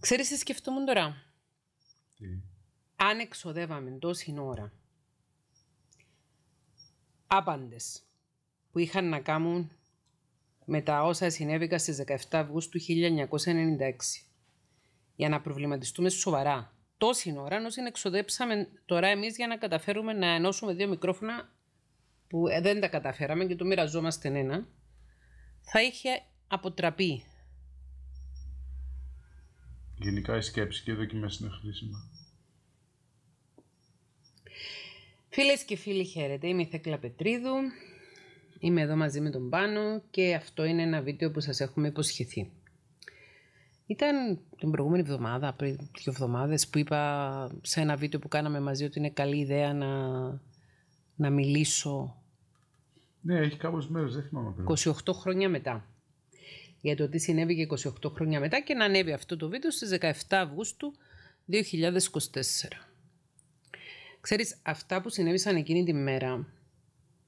Ξέρεις τι σκεφτόμουν τώρα. Αν εξοδεύαμε τόση ώρα Άπαντες που είχαν να κάνουν με τα όσα συνέβηκαν στις 17 Αυγούστου 1996 για να προβληματιστούμε σοβαρά τόση ώρα ενώ εξοδέψαμε τώρα εμείς για να καταφέρουμε να ενώσουμε δύο μικρόφωνα που ε, δεν τα καταφέραμε και το μοιραζόμαστε ένα θα είχε αποτραπεί Γενικά η σκέψη και οι δοκιμές είναι χρήσιμα. Φίλες και φίλοι χαίρετε, είμαι η Θέκλα Πετρίδου, είμαι εδώ μαζί με τον Πάνο και αυτό είναι ένα βίντεο που σας έχουμε υποσχεθεί. Ήταν την προηγούμενη εβδομάδα, πριν δύο εβδομάδες, που είπα σε ένα βίντεο που κάναμε μαζί ότι είναι καλή ιδέα να, να μιλήσω. Ναι, έχει κάποιες μέρες, δεν θυμάμαι. 28 χρόνια μετά για το τι συνέβη και 28 χρόνια μετά και να ανέβει αυτό το βίντεο στις 17 Αυγούστου 2024. Ξέρεις, αυτά που συνέβησαν εκείνη τη μέρα,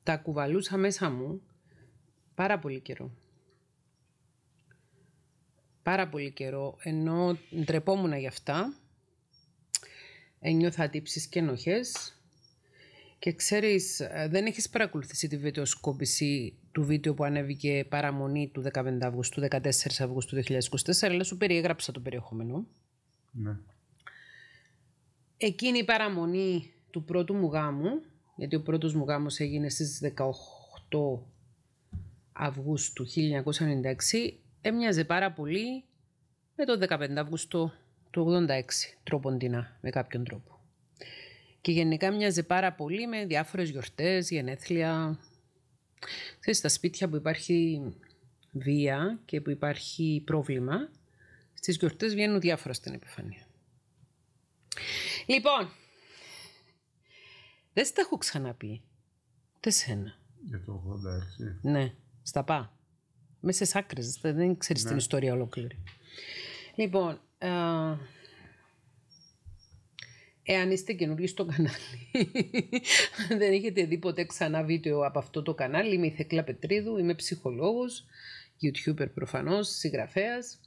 τα κουβαλούσα μέσα μου πάρα πολύ καιρό. Πάρα πολύ καιρό, ενώ ντρεπόμουν για αυτά, ένιωθα τύψεις και ενοχές και ξέρεις, ε, δεν έχεις παρακολουθήσει τη βίντεοσκόπηση του βίντεο που ανέβηκε παραμονή του 15 Αυγούστου, 14 Αυγούστου 2024, αλλά σου περιέγραψα το περιεχόμενο. Ναι. Εκείνη η παραμονή του πρώτου μου γάμου, γιατί ο πρώτος μου γάμος έγινε στις 18 Αυγούστου 1996, έμοιαζε πάρα πολύ με το 15 Αυγούστου του 86 τρόποντινά, με κάποιον τρόπο. Και γενικά μοιάζει πάρα πολύ με διάφορες γιορτές, γενέθλια. Ξέρεις, στα σπίτια που υπάρχει βία και που υπάρχει πρόβλημα, στις γιορτές βγαίνουν διάφορα στην επιφάνεια. Λοιπόν, δεν τα έχω ξαναπεί. Ούτε σένα. Για το 86. Ναι, στα πά. Μέσα σε άκρες. Δεν ξέρεις ναι. την ιστορία ολόκληρη. Λοιπόν, α, Εάν είστε καινούργοι στο κανάλι, δεν έχετε δει ποτέ ξανά βίντεο από αυτό το κανάλι, είμαι η Θεκλά Πετρίδου, είμαι ψυχολόγος, youtuber προφανώς, συγγραφέας.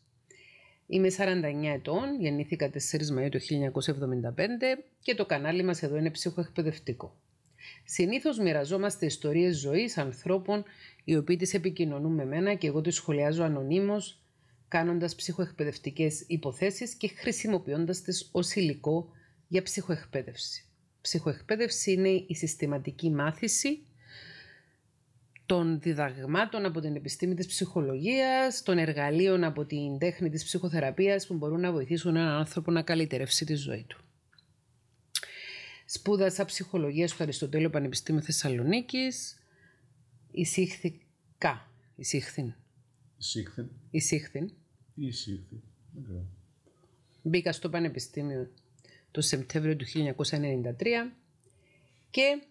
Είμαι 49 ετών, γεννήθηκα 4 Μαΐου του 1975 και το κανάλι μας εδώ είναι ψυχοεκπαιδευτικό. Συνήθως μοιραζόμαστε ιστορίες ζωής ανθρώπων οι οποίοι τις επικοινωνούν με μένα και εγώ τις σχολιάζω ανωνύμως κάνοντας ψυχοεκπαιδευτικές υποθέσεις και χρησιμοποιώντας τις ως υλικό για ψυχοεκπαίδευση. Ψυχοεκπαίδευση είναι η συστηματική μάθηση των διδαγμάτων από την επιστήμη της ψυχολογίας, των εργαλείων από την τέχνη της ψυχοθεραπείας που μπορούν να βοηθήσουν έναν άνθρωπο να καλυτερεύσει τη ζωή του. Σπούδασα ψυχολογία στο Αριστοτέλειο Πανεπιστήμιο Θεσσαλονίκης. Εισήχθηκα. Εισήχθην. Εισήχθην. Εισήχθην. Okay. Μπήκα στο Πανεπιστήμιο το Σεπτέμβριο του 1993 και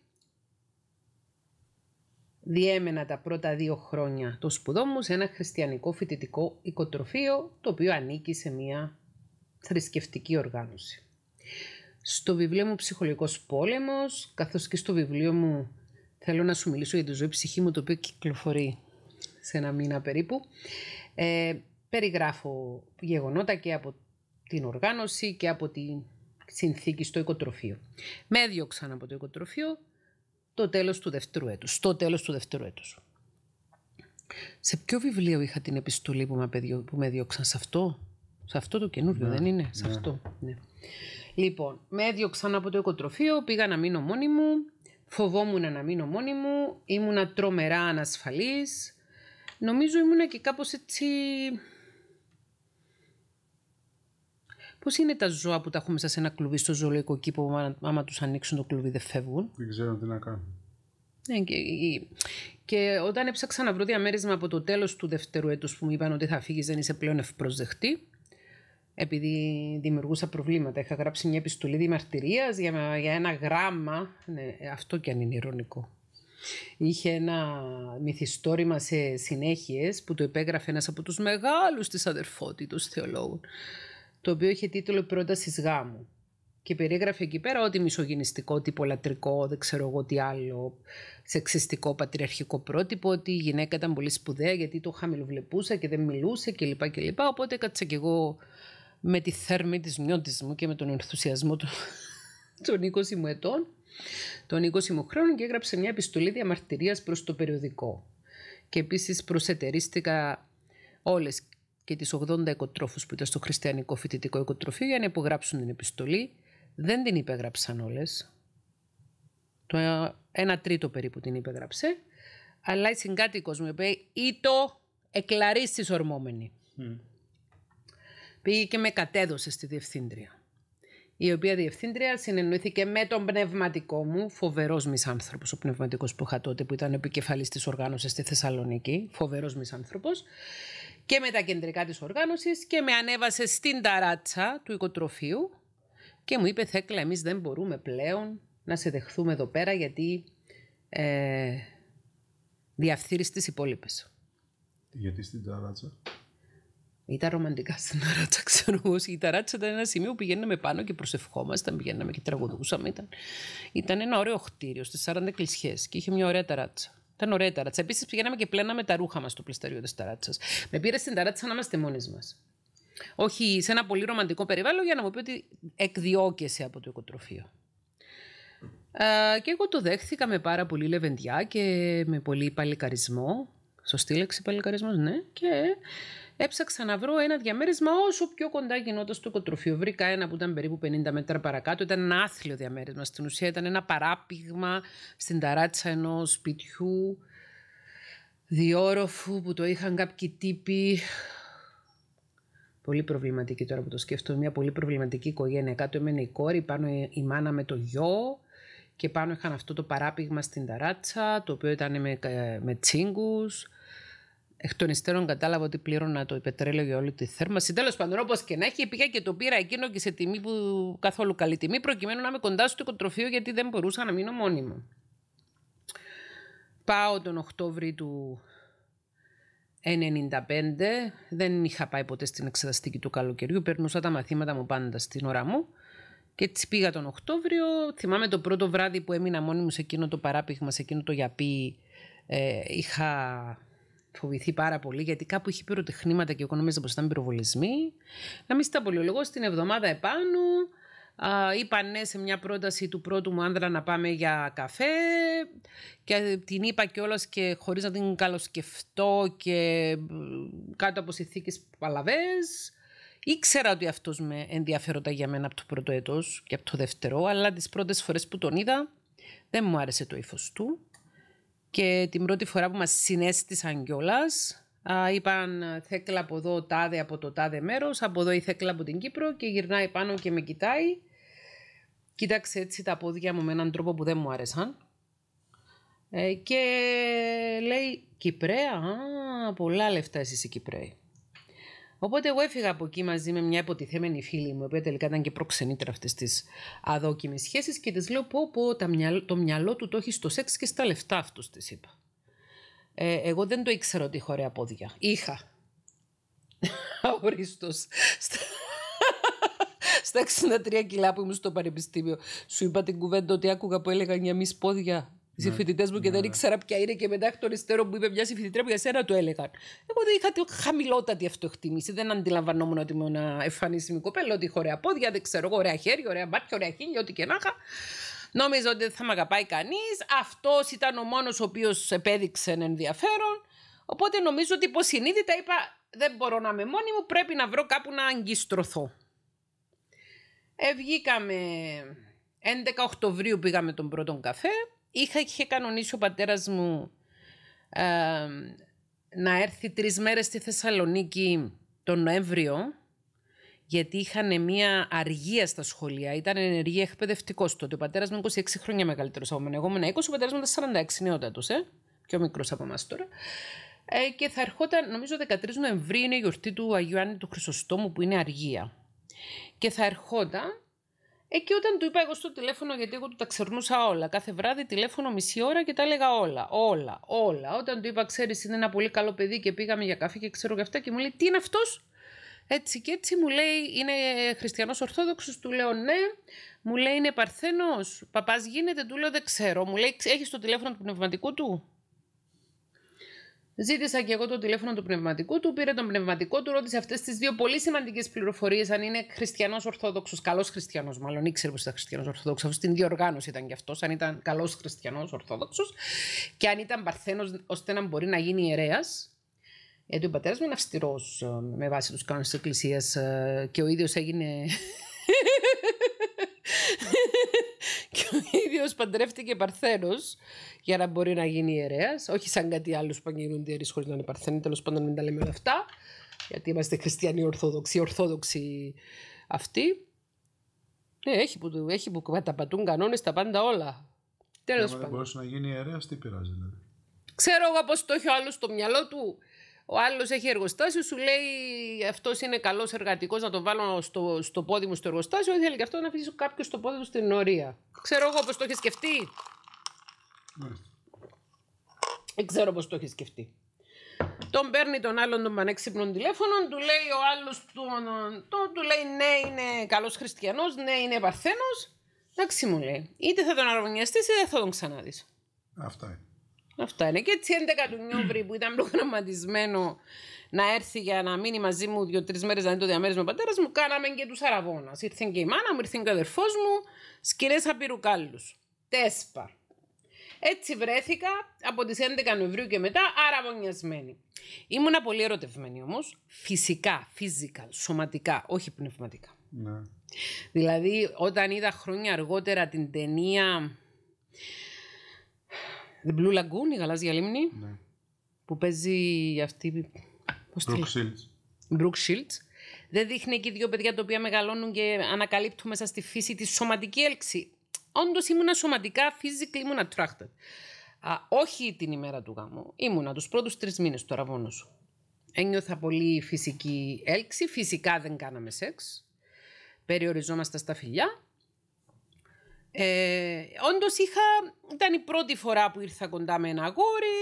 διέμενα τα πρώτα δύο χρόνια το σπουδό μου σε ένα χριστιανικό φοιτητικό οικοτροφείο το οποίο ανήκει σε μια θρησκευτική οργάνωση. Στο βιβλίο μου «Ψυχολογικός πόλεμος» καθώς και στο βιβλίο μου «Θέλω να σου μιλήσω για τη ζωή ψυχή μου» το οποίο κυκλοφορεί σε ένα μήνα περίπου ε, περιγράφω γεγονότα και από την οργάνωση και από την συνθήκη στο οικοτροφείο. Με έδιωξαν από το οικοτροφείο το τέλος του δεύτερου έτους, στο τέλος του δεύτερου έτους. Σε ποιο βιβλίο είχα την επιστολή που με, που έδιωξαν, σε αυτό, σε αυτό το καινούριο, ναι, δεν είναι, ναι. σε αυτό. Ναι. Λοιπόν, με έδιωξαν από το οικοτροφείο, πήγα να μείνω μόνη μου, φοβόμουν να μείνω μόνη μου, ήμουνα τρομερά ανασφαλής, νομίζω ήμουνα και κάπως έτσι Πώς είναι τα ζώα που τα έχουμε σε ένα κλουβί στο ζωολογικό κήπο, που άμα, τους ανοίξουν το κλουβί δεν φεύγουν. Δεν ξέρουν τι να κάνουν. Ναι, και, και όταν έψαξα να βρω διαμέρισμα από το τέλος του δεύτερου έτους που μου είπαν ότι θα φύγεις, δεν είσαι πλέον ευπροσδεχτή Επειδή δημιουργούσα προβλήματα. Είχα γράψει μια επιστολή διμαρτυρία για, για ένα γράμμα. Ναι, αυτό κι αν είναι ηρωνικό. Είχε ένα μυθιστόρημα σε συνέχειες που το επέγραφε ένας από τους μεγάλους της αδερφότητος θεολόγων το οποίο είχε τίτλο «Πρόταση γάμου». Και περιέγραφε εκεί πέρα ό,τι μισογενιστικό, τύπο δεν ξέρω εγώ τι άλλο, σεξιστικό, πατριαρχικό πρότυπο, ότι η γυναίκα ήταν πολύ σπουδαία γιατί το χαμηλοβλεπούσα και δεν μιλούσε κλπ. κλπ. Οπότε κάτσα κι εγώ με τη θέρμη της νιώτης μου και με τον ενθουσιασμό του, των 20 μου ετών, των 20 μου χρόνων και έγραψε μια επιστολή διαμαρτυρίας προς το περιοδικό. Και επίσης προσετερίστηκα όλες και τις 80 οικοτρόφους που ήταν στο χριστιανικό φοιτητικό οικοτροφείο για να υπογράψουν την επιστολή. Δεν την υπέγραψαν όλες. Το ένα τρίτο περίπου την υπέγραψε. Αλλά η συγκάτοικος μου είπε ή το εκλαρίστη ορμόμενη. Mm. Πήγε και με κατέδωσε στη διευθύντρια. Η οποία διευθύντρια συνεννοήθηκε με τον πνευματικό μου, φοβερός άνθρωπο, ο πνευματικός που είχα τότε, που ήταν επικεφαλής της οργάνωσης στη Θεσσαλονίκη, φοβερός άνθρωπο και με τα κεντρικά της οργάνωσης και με ανέβασε στην ταράτσα του οικοτροφείου και μου είπε Θέκλα εμείς δεν μπορούμε πλέον να σε δεχθούμε εδώ πέρα γιατί ε, διαφθείρεις τις υπόλοιπες». Γιατί στην ταράτσα? Ήταν ρομαντικά στην ταράτσα, ξέρω εγώ. Η ταράτσα ήταν ένα σημείο που πηγαίναμε πάνω και προσευχόμασταν, πηγαίναμε και τραγουδούσαμε. Ήταν, ήταν ένα ωραίο χτίριο στι 40 κλεισιέ και είχε μια ωραία ταράτσα. Ήταν ωραία η ταράτσα. Επίσης πηγαίναμε και πλέναμε τα ρούχα μας στο πλαστεριό της ταράτσας. Με πήρε στην ταράτσα να είμαστε μόνοι μας. Όχι σε ένα πολύ ρομαντικό περιβάλλον για να μου πει ότι εκδιώκεσαι από το οικοτροφείο. και εγώ το δέχθηκα με πάρα πολύ λεβεντιά και με πολύ παλικαρισμό. Σωστή λέξη παλικαρισμός, ναι. Και έψαξα να βρω ένα διαμέρισμα όσο πιο κοντά γινόταν στο οικοτροφείο. Βρήκα ένα που ήταν περίπου 50 μέτρα παρακάτω. Ήταν ένα άθλιο διαμέρισμα. Στην ουσία ήταν ένα παράπηγμα στην ταράτσα ενός σπιτιού διόροφου που το είχαν κάποιοι τύποι. Πολύ προβληματική τώρα που το σκέφτομαι. Μια πολύ προβληματική οικογένεια. Κάτω έμενε η κόρη, πάνω η μάνα με το γιο και πάνω είχαν αυτό το παράπηγμα στην ταράτσα, το οποίο ήταν με, με Εκ των υστέρων κατάλαβα ότι πλήρωνα το πετρέλαιο για όλη τη θέρμανση. Τέλος πάντων, όπως και να έχει, πήγα και το πήρα εκείνο και σε τιμή που καθόλου καλή τιμή, προκειμένου να είμαι κοντά στο οικοτροφείο, γιατί δεν μπορούσα να μείνω μόνιμα. Πάω τον Οκτώβριο του 1995. Δεν είχα πάει ποτέ στην εξεταστική του καλοκαιριού. Περνούσα τα μαθήματα μου πάντα στην ώρα μου. Και έτσι πήγα τον Οκτώβριο. Θυμάμαι το πρώτο βράδυ που έμεινα μόνη μου σε εκείνο το παράπηγμα, σε εκείνο το γιαπί. Ε, είχα φοβηθεί πάρα πολύ, γιατί κάπου είχε πυροτεχνήματα και οικονομίζει οικονομία ήταν πυροβολισμοί. Να μην λίγο. στην εβδομάδα επάνω είπα ναι σε μια πρόταση του πρώτου μου άνδρα να πάμε για καφέ και την είπα κιόλας και χωρίς να την καλοσκεφτώ και κάτω από συνθήκες παλαβές. Ήξερα ότι αυτός με ενδιαφέροντα για μένα από το πρώτο έτος και από το δεύτερο, αλλά τις πρώτες φορές που τον είδα δεν μου άρεσε το ύφος του. Και την πρώτη φορά που μας συνέστησαν κιόλας. είπαν θέκλα από εδώ, τάδε από το τάδε μέρος, από εδώ η θέκλα από την Κύπρο και γυρνάει πάνω και με κοιτάει. Κοίταξε έτσι τα πόδια μου με έναν τρόπο που δεν μου άρεσαν. Ε, και λέει Κυπρέα, πολλά λεφτά εσείς οι Κυπρέοι. Οπότε εγώ έφυγα από εκεί μαζί με μια υποτιθέμενη φίλη μου, η οποία τελικά ήταν και προξενήτρα αυτής της αδόκιμης σχέσης, και της λέω: Πω, πω, το μυαλό του το έχει στο σεξ και στα λεφτά αυτός της είπα. Ε, εγώ δεν το ήξερα ότι είχα ωραία πόδια. Είχα. Στα... Στα 63 κιλά που ήμουν στο πανεπιστήμιο, σου είπα την κουβέντα ότι άκουγα που έλεγαν για μη πόδια σε ναι. φοιτητές μου και δεν ναι. ήξερα ποια είναι και μετά εκ των που είπε μια φοιτητρία που για σένα το έλεγαν. Εγώ δεν είχα χαμηλότατη αυτοεκτίμηση. Δεν αντιλαμβανόμουν ότι ήμουν εμφανίσιμη κοπέλα, ότι είχα ωραία πόδια, δεν ξέρω εγώ, ωραία χέρια, ωραία μάτια, ωραία χίλια, ό,τι και να είχα. Νόμιζα ότι δεν θα με αγαπάει κανείς. Αυτός ήταν ο μόνος ο οποίος επέδειξε ενδιαφέρον. Οπότε νομίζω ότι υποσυνείδητα είπα: Δεν μπορώ να είμαι μόνη μου, πρέπει να βρω κάπου να αγκιστρωθώ. Ε, βγήκαμε 11 Οκτωβρίου πήγαμε τον πρώτο καφέ είχα, είχε κανονίσει ο πατέρας μου ε, να έρθει τρεις μέρες στη Θεσσαλονίκη τον Νοέμβριο γιατί είχαν μια αργία στα σχολεία. Ήταν ενεργή εκπαιδευτικός τότε. Ο πατέρας μου 26 χρόνια μεγαλύτερος από εμένα. Εγώ ήμουν 20, ο πατέρας μου ήταν 46 νεότατος, ε? πιο μικρός από εμάς τώρα. Ε, και θα ερχόταν, νομίζω 13 Νοεμβρίου είναι η γιορτή του Αγίου Άννη του Χρυσοστόμου που είναι αργία. Και θα ερχόταν εκεί όταν του είπα εγώ στο τηλέφωνο, γιατί εγώ του τα ξερνούσα όλα. Κάθε βράδυ τηλέφωνο μισή ώρα και τα έλεγα όλα. Όλα, όλα. Όταν του είπα, ξέρεις, είναι ένα πολύ καλό παιδί και πήγαμε για καφέ και ξέρω γι' αυτά και μου λέει, Τι είναι αυτός. Έτσι και έτσι μου λέει, Είναι χριστιανός Ορθόδοξος. Του λέω, Ναι. Μου λέει, Είναι παρθένος. Παπάς γίνεται. Του λέω, Δεν ξέρω. Μου λέει, Έχεις το τηλέφωνο του πνευματικού του. Ζήτησα και εγώ το τηλέφωνο του πνευματικού του, πήρε τον πνευματικό του, ρώτησε αυτές τις δύο πολύ σημαντικές πληροφορίες, αν είναι χριστιανός Ορθόδοξος, καλός χριστιανός, μάλλον ήξερε πως ήταν χριστιανός Ορθόδοξος, αφού στην διοργάνωση ήταν κι αυτός, αν ήταν καλός χριστιανός Ορθόδοξος, και αν ήταν παρθένος, ώστε να μπορεί να γίνει ιερέας. Γιατί ε, ο πατέρας μου είναι αυστηρός ε, με βάση τους κανόνες της Εκκλησίας ε, και ο ίδιος έγινε και ο ίδιος παντρεύτηκε παρθένος για να μπορεί να γίνει ιερέας. Όχι σαν κάτι άλλο που γίνονται ιερείς χωρίς να είναι παρθένοι. Τέλος πάντων, μην τα λέμε όλα αυτά. Γιατί είμαστε χριστιανοί ορθόδοξοι, ορθόδοξοι αυτοί. Ναι, έχει που, έχει που καταπατούν κανόνες τα πάντα όλα. Τέλος πάντων. Αν μπορούσε να γίνει ιερέας, τι πειράζει, δηλαδή. Ξέρω εγώ πώ το έχει ο άλλος στο μυαλό του. Ο άλλος έχει εργοστάσιο, σου λέει αυτός είναι καλός εργατικός να τον βάλω στο, στο πόδι μου στο εργοστάσιο. Ήθελε και αυτό να αφήσει κάποιος στο πόδι μου στην ωρία. Ξέρω εγώ πώς το έχεις σκεφτεί. Ναι. Δεν ξέρω πώς το έχεις σκεφτεί. Τον παίρνει τον άλλον τον πανέξυπνο τηλέφωνο, του λέει ο άλλος του, το, του λέει ναι είναι καλός χριστιανός, ναι είναι παρθένος. Εντάξει μου λέει, είτε θα τον αρμονιαστείς είτε θα τον ξαναδείς. Αυτά είναι. Αυτά είναι. Και έτσι 11 του Νιόμβρη που ήταν προγραμματισμένο να έρθει για να μείνει μαζί μου δύο-τρει μέρες να είναι το διαμέρισμα ο πατέρας μου, κάναμε και τους αραβόνα. Ήρθε και η μάνα μου, ήρθε και ο αδερφός μου, σκυρέ απειρουκάλους. Τέσπα. Έτσι βρέθηκα από τις 11 Νοεμβρίου και μετά αραβωνιασμένη. Ήμουνα πολύ ερωτευμένη όμως. φυσικά, φυσικά, σωματικά, όχι πνευματικά. Ναι. Δηλαδή όταν είδα χρόνια αργότερα την ταινία The Blue Lagoon, η γαλάζια λίμνη. Ναι. Που παίζει αυτή. Πώς Shields. Brooke Shields. Δεν δείχνει εκεί δύο παιδιά τα οποία μεγαλώνουν και ανακαλύπτουν μέσα στη φύση τη σωματική έλξη. Όντως ήμουνα σωματικά, physically ήμουνα attracted. Α, όχι την ημέρα του γάμου. Ήμουνα τους πρώτους τρεις μήνες του αραβόνου σου. Ένιωθα πολύ φυσική έλξη. Φυσικά δεν κάναμε σεξ. Περιοριζόμαστε στα φιλιά. Ε, Όντως είχα, ήταν η πρώτη φορά που ήρθα κοντά με ένα αγόρι.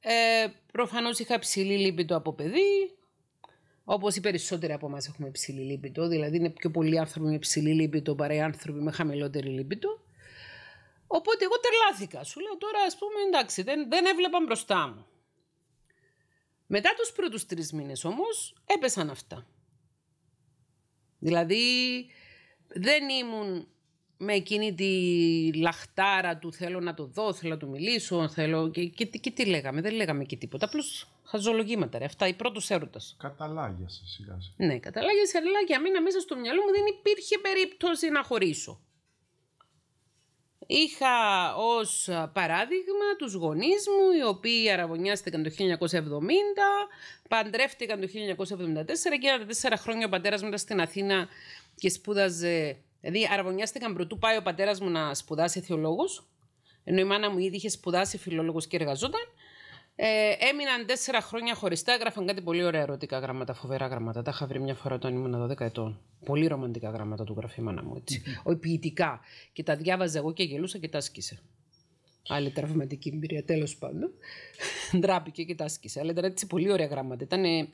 Ε, Προφανώς είχα ψηλή λύπητο από παιδί. Όπως οι περισσότεροι από εμάς έχουμε ψηλή λύπητο. Δηλαδή είναι πιο πολλοί άνθρωποι με ψηλή λύπητο παρά οι άνθρωποι με χαμηλότερη λύπητο. Οπότε εγώ τερλάθηκα. Σου λέω τώρα, ας πούμε, εντάξει, δεν, δεν έβλεπα μπροστά μου. Μετά τους πρώτους τρεις μήνες όμως έπεσαν αυτά. Δηλαδή δεν ήμουν με εκείνη τη λαχτάρα του θέλω να το δω, θέλω να του μιλήσω, θέλω... Και, τι λέγαμε, δεν λέγαμε και τίποτα, απλώς χαζολογήματα ρε, αυτά, οι πρώτος έρωτα. Καταλάγιασε σιγά σιγά. Ναι, καταλάγιασε, αλλά για μένα μέσα στο μυαλό μου δεν υπήρχε περίπτωση να χωρίσω. Είχα ως παράδειγμα τους γονείς μου, οι οποίοι αραβωνιάστηκαν το 1970, παντρεύτηκαν το 1974 και ένα τέσσερα χρόνια ο πατέρας μου στην Αθήνα και σπούδαζε Δηλαδή, αραβωνιάστηκαν πρωτού πάει ο πατέρας μου να σπουδάσει θεολόγος, ενώ η μάνα μου ήδη είχε σπουδάσει φιλόλογο και εργαζόταν. Ε, έμειναν τέσσερα χρόνια χωριστά, έγραφαν κάτι πολύ ωραία ερωτικά γράμματα, φοβερά γράμματα. Τα είχα βρει μια φορά όταν ήμουν 12 ετών. Πολύ ρομαντικά γράμματα του γραφή μάνα μου, έτσι. ποιητικά. Και τα διάβαζα εγώ και γελούσα και τα άσκησε άλλη τραυματική εμπειρία, τέλος πάντων. Ντράπηκε και τα άσκησε. Αλλά ήταν έτσι πολύ ωραία γράμματα. Ήταν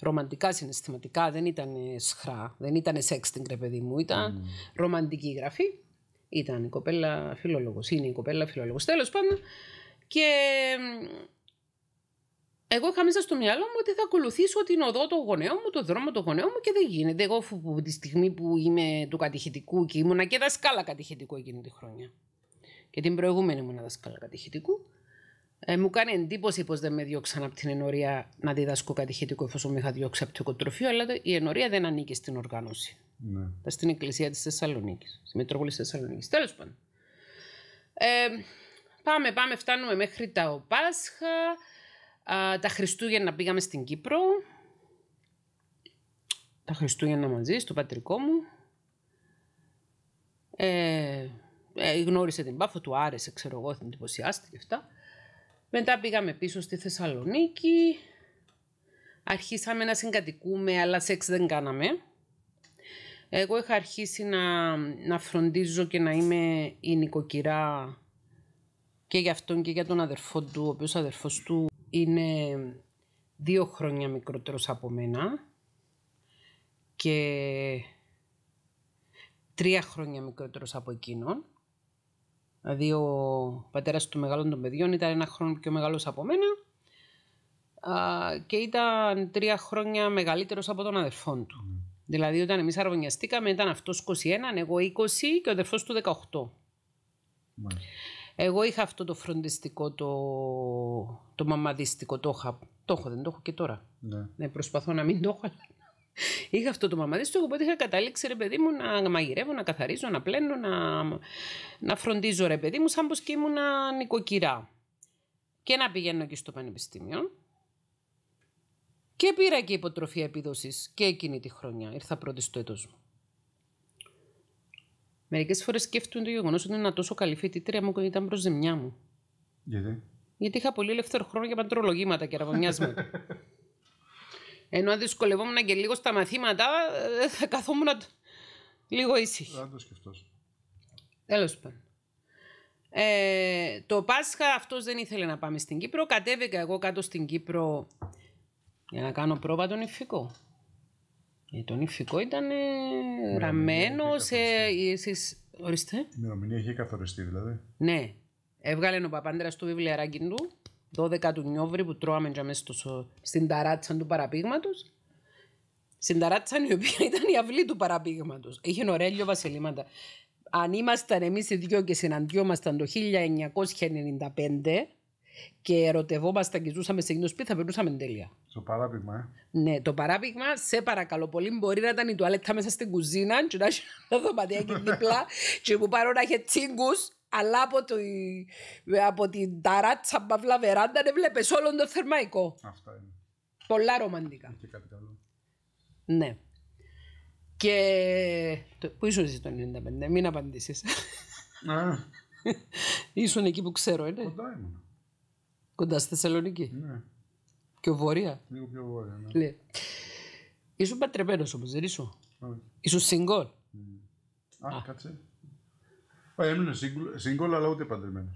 ρομαντικά συναισθηματικά, δεν ήταν σχρά, δεν ήταν σεξ την παιδί μου. Ήταν mm. ρομαντική γραφή. Ήταν η κοπέλα φιλόλογος. Είναι η κοπέλα φιλόλογος. Τέλος πάντων. Και εγώ είχα μέσα στο μυαλό μου ότι θα ακολουθήσω την οδό των γονέων μου, τον δρόμο των γονέων μου και δεν γίνεται. Εγώ τη στιγμή που είμαι του κατηχητικού και ήμουνα και δασκάλα κατηχητικού εκείνη τη χρονιά και την προηγούμενη μου δάσκαλα κατηχητικού. Ε, μου κάνει εντύπωση πως δεν με διώξαν από την ενορία να διδάσκω κατηχητικό εφόσον με είχα διώξει από το οικοτροφείο, αλλά η ενορία δεν ανήκει στην οργάνωση. Ναι. στην εκκλησία της Θεσσαλονίκης, στη Μητρόπολη της Θεσσαλονίκης. Τέλος πάντων. Ε, πάμε, πάμε, φτάνουμε μέχρι τα Πάσχα. Α, τα Χριστούγεννα πήγαμε στην Κύπρο. Τα Χριστούγεννα μαζί, στο πατρικό μου. Ε, ε, γνώρισε την Πάφο, του άρεσε, ξέρω εγώ, την εντυπωσιάστηκε αυτά. Μετά πήγαμε πίσω στη Θεσσαλονίκη, αρχίσαμε να συγκατοικούμε, αλλά σεξ δεν κάναμε. Εγώ είχα αρχίσει να, να φροντίζω και να είμαι η νοικοκυρά και για αυτόν και για τον αδερφό του, ο οποίος αδερφός του είναι δύο χρόνια μικρότερος από μένα και τρία χρόνια μικρότερος από εκείνον. Δηλαδή ο πατέρας του μεγάλων των παιδιών ήταν ένα χρόνο πιο μεγάλος από μένα και ήταν τρία χρόνια μεγαλύτερος από τον αδερφό του. Ναι. Δηλαδή όταν εμείς αρβωνιαστήκαμε ήταν αυτός 21, εγώ 20 και ο αδερφός του 18. Εγώ είχα αυτό το φροντιστικό, το, το μαμαδιστικό, το, είχα, το έχω, δεν το έχω και τώρα. Ναι. ναι. προσπαθώ να μην το έχω, αλλά είχα αυτό το μαμαδίστο, οπότε είχα καταλήξει ρε παιδί μου να μαγειρεύω, να καθαρίζω, να πλένω, να, να φροντίζω ρε παιδί μου, σαν πως και ήμουν νοικοκυρά. Και να πηγαίνω και στο πανεπιστήμιο. Και πήρα και υποτροφία επίδοσης και εκείνη τη χρονιά. Ήρθα πρώτη στο έτος μου. Μερικές φορές σκέφτομαι το γεγονός ότι ένα τόσο καλή φοιτήτρια μου ήταν προς ζημιά μου. Γιατί? Γιατί είχα πολύ ελεύθερο χρόνο για παντρολογήματα και ραβωνιάσματα. Ενώ αν δυσκολευόμουν και λίγο στα μαθήματα, ε, θα καθόμουν λίγο ήσυχη. Αν το σκεφτώ. Τέλος πάντων. Ε, το Πάσχα αυτός δεν ήθελε να πάμε στην Κύπρο. Κατέβηκα εγώ κάτω στην Κύπρο για να κάνω πρόβα τον ηφικό. Ε, τον ηφικό ήταν γραμμένο σε... Εσείς... Ορίστε. Η ημερομηνία είχε καθοριστεί δηλαδή. Ναι. Έβγαλε ο παπάντρας του βιβλιαράκι του 12 του Νιόβρη που τρώαμε στο, στην ταράτσα του παραπήγματος. Στην ταράτσα η οποία ήταν η αυλή του παραπήγματος. Είχε ωραίο βασιλήματα. Αν ήμασταν εμείς οι δυο και συναντιόμασταν το 1995 και ερωτευόμασταν και ζούσαμε σε εκείνο σπίτι, θα περνούσαμε τέλεια. Στο παράδειγμα, ε. Ναι, το παράδειγμα, σε παρακαλώ πολύ, μπορεί να ήταν η τουαλέτα μέσα στην κουζίνα, και να δωματιάκι και δίπλα, και που παρόλα να τσίγκους αλλά από, το, από την ταράτσα παύλα βεράντα δεν βλέπεις όλο το θερμαϊκό. Αυτά είναι. Πολλά ρομαντικά. Και κάτι καλό. Ναι. Και. Το... Πού ήσουν εσύ το 95, μην απαντήσεις. Ναι. ήσουν εκεί που ξέρω, είναι. Κοντά ήμουν. Κοντά στη Θεσσαλονίκη. Ναι. Πιο βόρεια. Λίγο πιο βόρεια, ναι. Λέει. Ήσουν πατρεμένος όμως, δεν ήσουν. Ήσουν single. Mm. Α, Α, κάτσε. Όχι, έμεινε σύγκολο, αλλά ούτε παντρεμένος.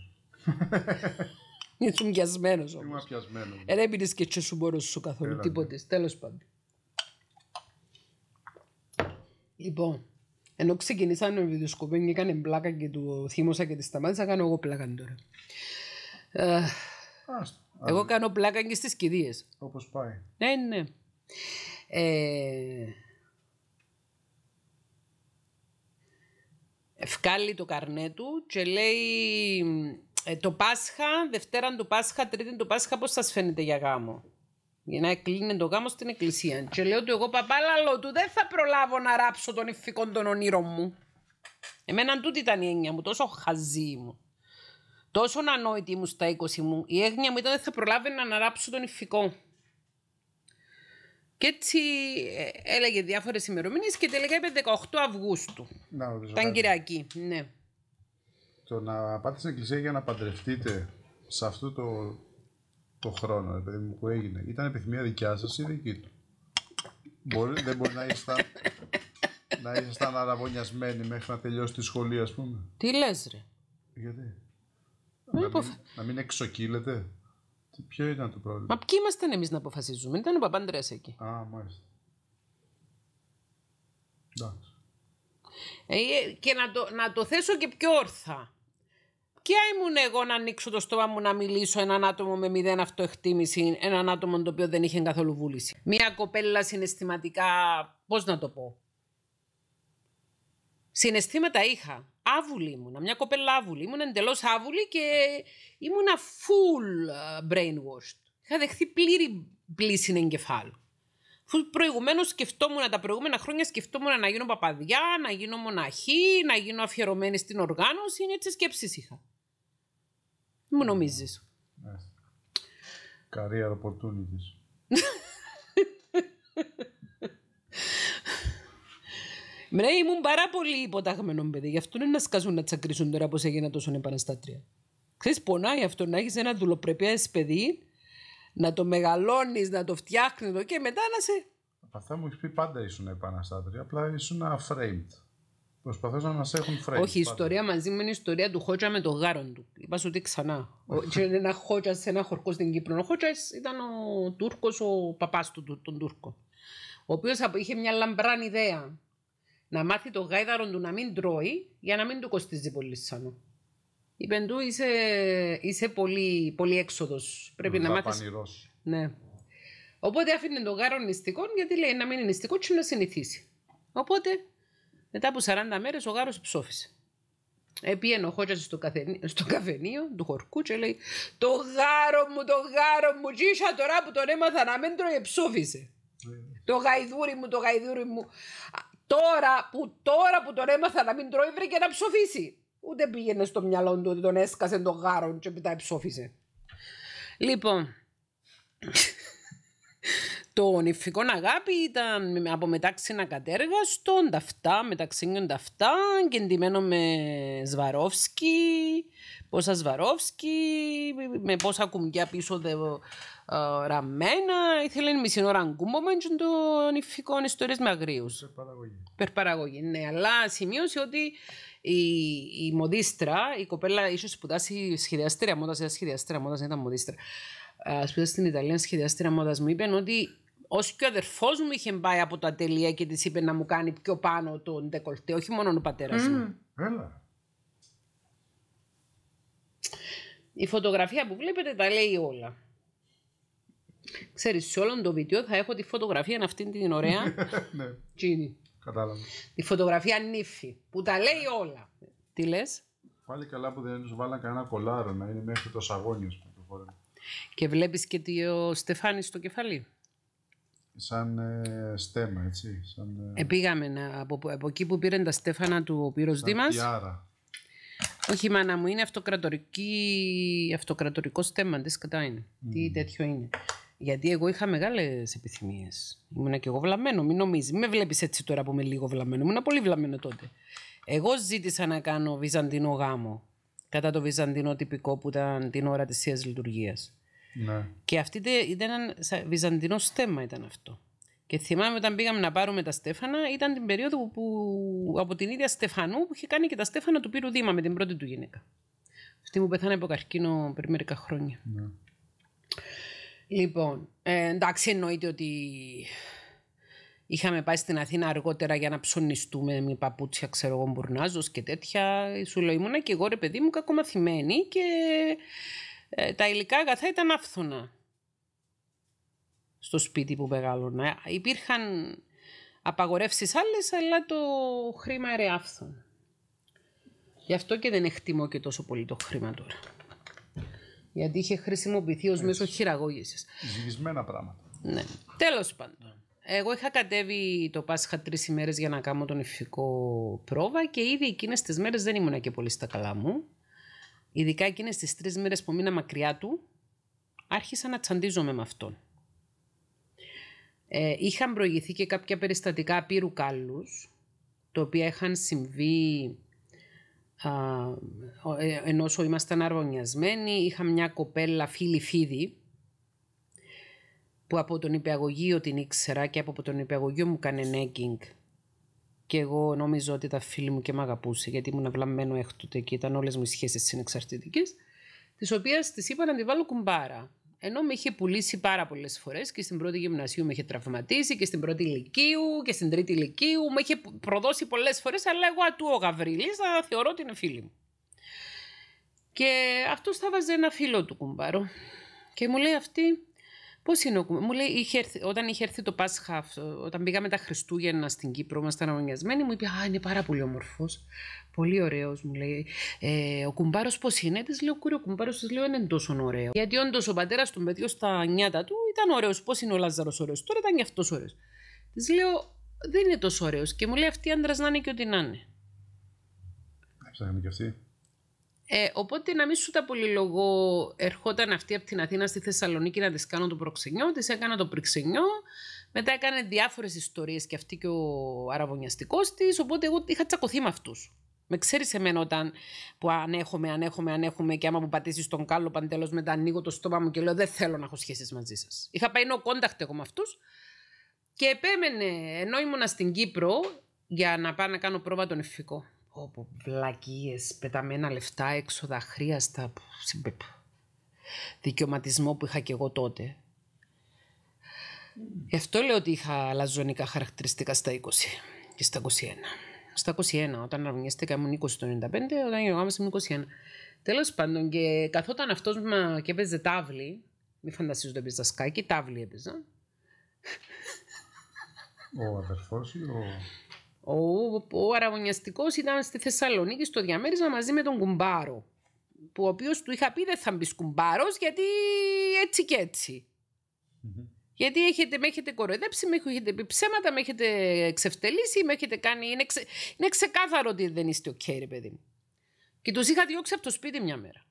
Ήσουν πιασμένο όμω. Ήμουν πιασμένο. Ναι. Ρε πήρε και τσου σου μπορούσε σου καθόλου τίποτε. Ναι. Τέλος πάντων. Λοιπόν, ενώ ξεκινήσανε οι βιντεοσκοπέ και έκανε μπλάκα και του θύμωσα και τη σταμάτησα, κάνω εγώ πλάκα τώρα. Ε, εγώ κάνω πλάκα και στις κηδείες. Όπως πάει. Ναι, ναι. Ε, Ευκάλει το καρνέ του και λέει ε, το Πάσχα, Δευτέραν του Πάσχα, Τρίτην του Πάσχα, πώς σας φαίνεται για γάμο. Για να κλείνει το γάμο στην εκκλησία. Και λέω του εγώ παπάλα του δεν θα προλάβω να ράψω τον ηφικό τον ονείρων μου. Εμένα τούτη ήταν η έννοια μου, τόσο χαζή μου. Τόσο ανόητη μου στα 20 μου. Η έγνοια μου ήταν δεν θα προλάβαινα να ράψω τον ηφικό. Και έτσι ε, έλεγε διάφορες ημερομηνίες και τελικά είπε 18 Αυγούστου. Να ρωτήσω. Ήταν Κυριακή, ναι. Το να πάτε στην εκκλησία για να παντρευτείτε σε αυτό το, το χρόνο, παιδί μου που έγινε, ήταν επιθυμία δικιά σας ή δική του. Μπορεί, δεν μπορεί να είστε να αραβωνιασμένοι μέχρι να τελειώσει τη σχολή, ας πούμε. Τι λες, ρε. Γιατί. Να μην, να μην εξοκύλετε. Τι, ποιο ήταν το πρόβλημα. Μα ποιοι ήμασταν εμείς να αποφασίζουμε, ήταν ο Παπάντρε εκεί. Α, μάλιστα. Εντάξει. Ε, ε, και να το, να το θέσω και πιο όρθα. Ποια ήμουν εγώ να ανοίξω το στόμα μου να μιλήσω έναν άτομο με μηδέν αυτοεκτίμηση, έναν άτομο το οποίο δεν είχε καθόλου βούληση. Μία κοπέλα συναισθηματικά, πώς να το πω, Συναισθήματα είχα. Άβουλη ήμουν. μια κοπέλα άβουλη. Ήμουν εντελώς άβουλη και ήμουνα full ε, brainwashed. Είχα δεχθεί πλήρη πλήση εγκεφάλου. Προηγουμένω σκεφτόμουν, τα προηγούμενα χρόνια σκεφτόμουν να γίνω παπαδιά, να γίνω μοναχή, να γίνω αφιερωμένη στην οργάνωση. Είναι έτσι σκέψεις είχα. Μου νομίζεις. Career opportunities. λέει, ήμουν πάρα πολύ υποταγμένο παιδί. Γι' αυτό είναι να σκάσουν να τσακρίσουν τώρα πώ έγινε τόσο επαναστάτρια. Ξέρεις πονάει αυτό να έχεις ένα δουλοπρεπές παιδί, να το μεγαλώνεις, να το φτιάχνεις και μετά να σε. αυτά μου έχεις πει πάντα ήσουν επαναστάτρια, απλά ήσουν framed. Προσπαθούσαν να μα έχουν φρέσει. Όχι, η ιστορία μαζί μου είναι η ιστορία του Χότσα με τον γάρον του. Είπας σου ότι ξανά. Είναι ένα Χότσα σε ένα χορκό στην Κύπρο. Ο Χότσα ήταν ο Τούρκος, ο παπάς του, τον Τούρκο. Ο οποίος είχε μια λαμπράν ιδέα να μάθει το γάιδαρο του να μην τρώει για να μην του κοστίζει πολύ σανό. Η πεντού είσαι, είσαι πολύ, πολύ έξοδος. Πρέπει να, να πανηρώσει. Ναι. Οπότε άφηνε το γάρο νηστικός γιατί λέει να μην είναι νηστικός και να συνηθίσει. Οπότε μετά από 40 μέρες ο γάρος ψώφησε. Επίενε ο στο, καφενείο, στο καφενείο του χορκού και λέει «Το γάρο μου, το γάρο μου, τζίσα τώρα που τον έμαθα να μην τρώει ψώφησε». Ναι. Το γαϊδούρι μου, το γαϊδούρι μου. Τώρα που, τώρα που τον έμαθα να μην τρώει, βρήκε να ψοφήσει. Ούτε πήγαινε στο μυαλό του ότι τον έσκασε τον γάρον και μετά ψόφισε. Λοιπόν, το νηφικό αγάπη ήταν από μετάξυ να κατέργαστον, ταυτά, μεταξύνιον ταυτά, κεντυμένο με Σβαρόφσκι, πόσα Σβαρόφσκι, με πόσα κουμπιά πίσω δε, ε, ραμμένα, ήθελε μισή ώρα αγκούμπομα και των ηφικών ιστορίες με αγρίους. Περπαραγωγή. Περπαραγωγή, ναι. Αλλά σημείωσε ότι η, η μοδίστρα, η κοπέλα ίσω σπουδάσει σχεδιαστήρια μόδας, ήταν σχεδιαστήρια μόδας, ήταν μοδίστρα. Ε, σπουδάσει στην Ιταλία σχεδιαστήρια μόδας, Μου είπε ότι ω και ο αδερφός μου είχε πάει από τα τελεία και της είπε να μου κάνει πιο πάνω τον ντεκολτέ, όχι μόνο ο πατέρας mm. μου. Έλα. Η φωτογραφία που βλέπετε τα λέει όλα. Ξέρεις, σε όλο το βίντεο θα έχω τη φωτογραφία αυτήν την ωραία. ναι. Κατάλαβα. Τη φωτογραφία νύφη που τα λέει όλα. Τι λες. Πάλι καλά που δεν σου βάλαν κανένα κολάρο να είναι μέχρι το σαγόνι ας πούμε. Και βλέπεις και το στεφάνι στο κεφάλι. Σαν ε, στέμα, έτσι. Σαν, ε... ε πήγαμε από, από, εκεί που πήραν τα στέφανα του ο Πύρος Δήμα. Πιάρα. Όχι, μάνα μου, είναι αυτοκρατορική, αυτοκρατορικός στέμα. δεν σκατά είναι. Mm. Τι τέτοιο είναι. Γιατί εγώ είχα μεγάλες επιθυμίες. Ήμουν και εγώ βλαμμένο. Μην νομίζεις, με βλέπεις έτσι τώρα που είμαι λίγο βλαμμένο. Ήμουν πολύ βλαμμένο τότε. Εγώ ζήτησα να κάνω βυζαντινό γάμο. Κατά το βυζαντινό τυπικό που ήταν την ώρα της θείας λειτουργίας. Ναι. Και αυτή ήταν ένα βυζαντινό στέμα ήταν αυτό. Και θυμάμαι όταν πήγαμε να πάρουμε τα Στέφανα, ήταν την περίοδο που από την ίδια Στεφανού που είχε κάνει και τα Στέφανα του Πύρου Δήμα με την πρώτη του γυναίκα. Αυτή μου πεθάνε από καρκίνο πριν μερικά χρόνια. Ναι. Λοιπόν, ε, εντάξει εννοείται ότι είχαμε πάει στην Αθήνα αργότερα για να ψωνιστούμε με παπούτσια, ξέρω εγώ, μπουρνάζος και τέτοια. Σου λέω, ήμουνα και εγώ ρε παιδί μου κακομαθημένη και ε, τα υλικά αγαθά ήταν άφθονα στο σπίτι που μεγάλωνα. Υπήρχαν απαγορεύσεις άλλες, αλλά το χρήμα αφθονα Γι' αυτό και δεν εκτιμώ και τόσο πολύ το χρήμα τώρα. Γιατί είχε χρησιμοποιηθεί ως μέσο χειραγώγησης. Ζυγισμένα πράγματα. Ναι. Τέλος πάντων. Εγώ είχα κατέβει το Πάσχα τρεις ημέρες για να κάνω τον ηφικό πρόβα και ήδη εκείνες τις μέρες δεν ήμουν και πολύ στα καλά μου. Ειδικά εκείνες τις τρεις μέρες που μείνα μακριά του, άρχισα να τσαντίζομαι με αυτόν. Ε, είχαν προηγηθεί και κάποια περιστατικά πύρου κάλους τα οποία είχαν συμβεί ε, ενώ ήμασταν αρωνιασμένοι. είχα μια κοπέλα φίλη φίδι που από τον υπηαγωγείο την ήξερα και από τον υπηαγωγείο μου κάνει νέγκινγκ και εγώ νόμιζα ότι τα φίλη μου και με αγαπούσε γιατί ήμουν βλαμμένο έκτοτε και ήταν όλες μου οι σχέσεις συνεξαρτητικές τις οποίες της είπα να τη βάλω κουμπάρα ενώ με είχε πουλήσει πάρα πολλές φορές και στην πρώτη γυμνασίου με είχε τραυματίσει και στην πρώτη ηλικίου και στην τρίτη ηλικίου. Με είχε προδώσει πολλές φορές, αλλά εγώ ατού ο Γαβρίλη θα θεωρώ ότι είναι φίλη μου. Και αυτός θα βάζει ένα φίλο του κουμπάρο. Και μου λέει αυτή, Πώς είναι ο Μου λέει, είχε έρθει, όταν είχε έρθει το Πάσχα, όταν πήγαμε τα Χριστούγεννα στην Κύπρο, ήμασταν αγωνιασμένοι, μου είπε Α, είναι πάρα πολύ όμορφος. Πολύ ωραίος, μου λέει. Ε, ο κουμπάρος πώς είναι, της λέω Κούριο, ο κουμπάρος της λέω είναι τόσο ωραίο. Γιατί όντως ο πατέρας του παιδιού στα νιάτα του ήταν ωραίος. Πώς είναι ο Λάζαρος ωραίος, τώρα ήταν και αυτός ωραίος. Της λέω Δεν είναι τόσο ωραίος. Και μου λέει αυτή άντρα να είναι και ό,τι να είναι. Ψάχνει και αυτή. Ε, οπότε να μην σου τα πολυλογώ, ερχόταν αυτή από την Αθήνα στη Θεσσαλονίκη να της κάνω το προξενιό, της έκανα το προξενιό. Μετά έκανε διάφορες ιστορίες και αυτή και ο αραβωνιαστικός της. Οπότε εγώ είχα τσακωθεί με αυτούς. Με ξέρεις εμένα όταν που ανέχομαι, ανέχομαι, ανέχομαι και άμα που πατήσεις τον κάλο παντελώς μετά ανοίγω το στόμα μου και λέω Δεν θέλω να έχω σχέσεις μαζί σας. Είχα πάει no contact εγώ με αυτούς και επέμενε ενώ ήμουνα στην Κύπρο για να πάω να κάνω πρόβα τον Όπου βλακίες, πεταμένα λεφτά, έξοδα, χρίαστα, δικαιωματισμό που είχα και εγώ τότε. Γι' αυτό λέω ότι είχα λαζονικά χαρακτηριστικά στα 20 και στα 21. Στα 21, όταν αρμονιέστηκα, ήμουν 20 το 95, όταν γινόμαστε ήμουν 21. Τέλος πάντων και καθόταν αυτός και έπαιζε τάβλη, μη φαντασίζω ότι έπαιζε σκάκι, τάβλη έπαιζα. Ο αδερφός ή ο... Ο, ο ήταν στη Θεσσαλονίκη στο διαμέρισμα μαζί με τον κουμπάρο. Που ο οποίος του είχα πει δεν θα μπεις κουμπάρος γιατί έτσι και ετσι Γιατί έχετε, με έχετε κοροϊδέψει, με έχετε πει ψέματα, με έχετε ξεφτελήσει, με έχετε κάνει. Είναι, είναι ξεκάθαρο ότι δεν είστε ο Κέρι, παιδί μου. Και τους είχα διώξει από το σπίτι μια μέρα.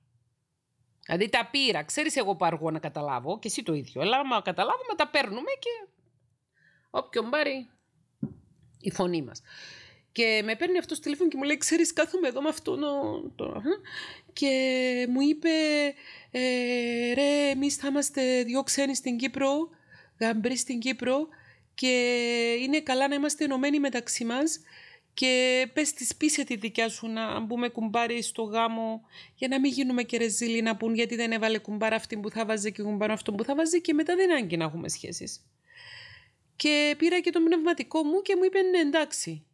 Δηλαδή τα πήρα, ξέρεις, εγώ που αργώ να καταλάβω και εσύ το ίδιο. Αλλά άμα καταλάβουμε, τα παίρνουμε και. Όποιον πάρει, η φωνή μας. Και με παίρνει αυτός τηλέφωνο και μου λέει: Ξέρεις, κάθομαι εδώ με αυτόν. τον ναι. Και μου είπε: «Ε, Ρε, εμείς θα είμαστε δύο ξένοι στην Κύπρο, γαμπροί στην Κύπρο, και είναι καλά να είμαστε ενωμένοι μεταξύ μας. Και πες της σπίση τη δικιά σου να μπούμε κουμπάρι στο γάμο, για να μην γίνουμε και ρεζίλοι να πούν γιατί δεν έβαλε κουμπάρα αυτή που θα βάζει και κουμπάρα αυτό που θα βάζει, και μετά δεν άγκη να έχουμε σχέσεις. Και πήρα και το πνευματικό μου και μου είπε «Ναι, εντάξει.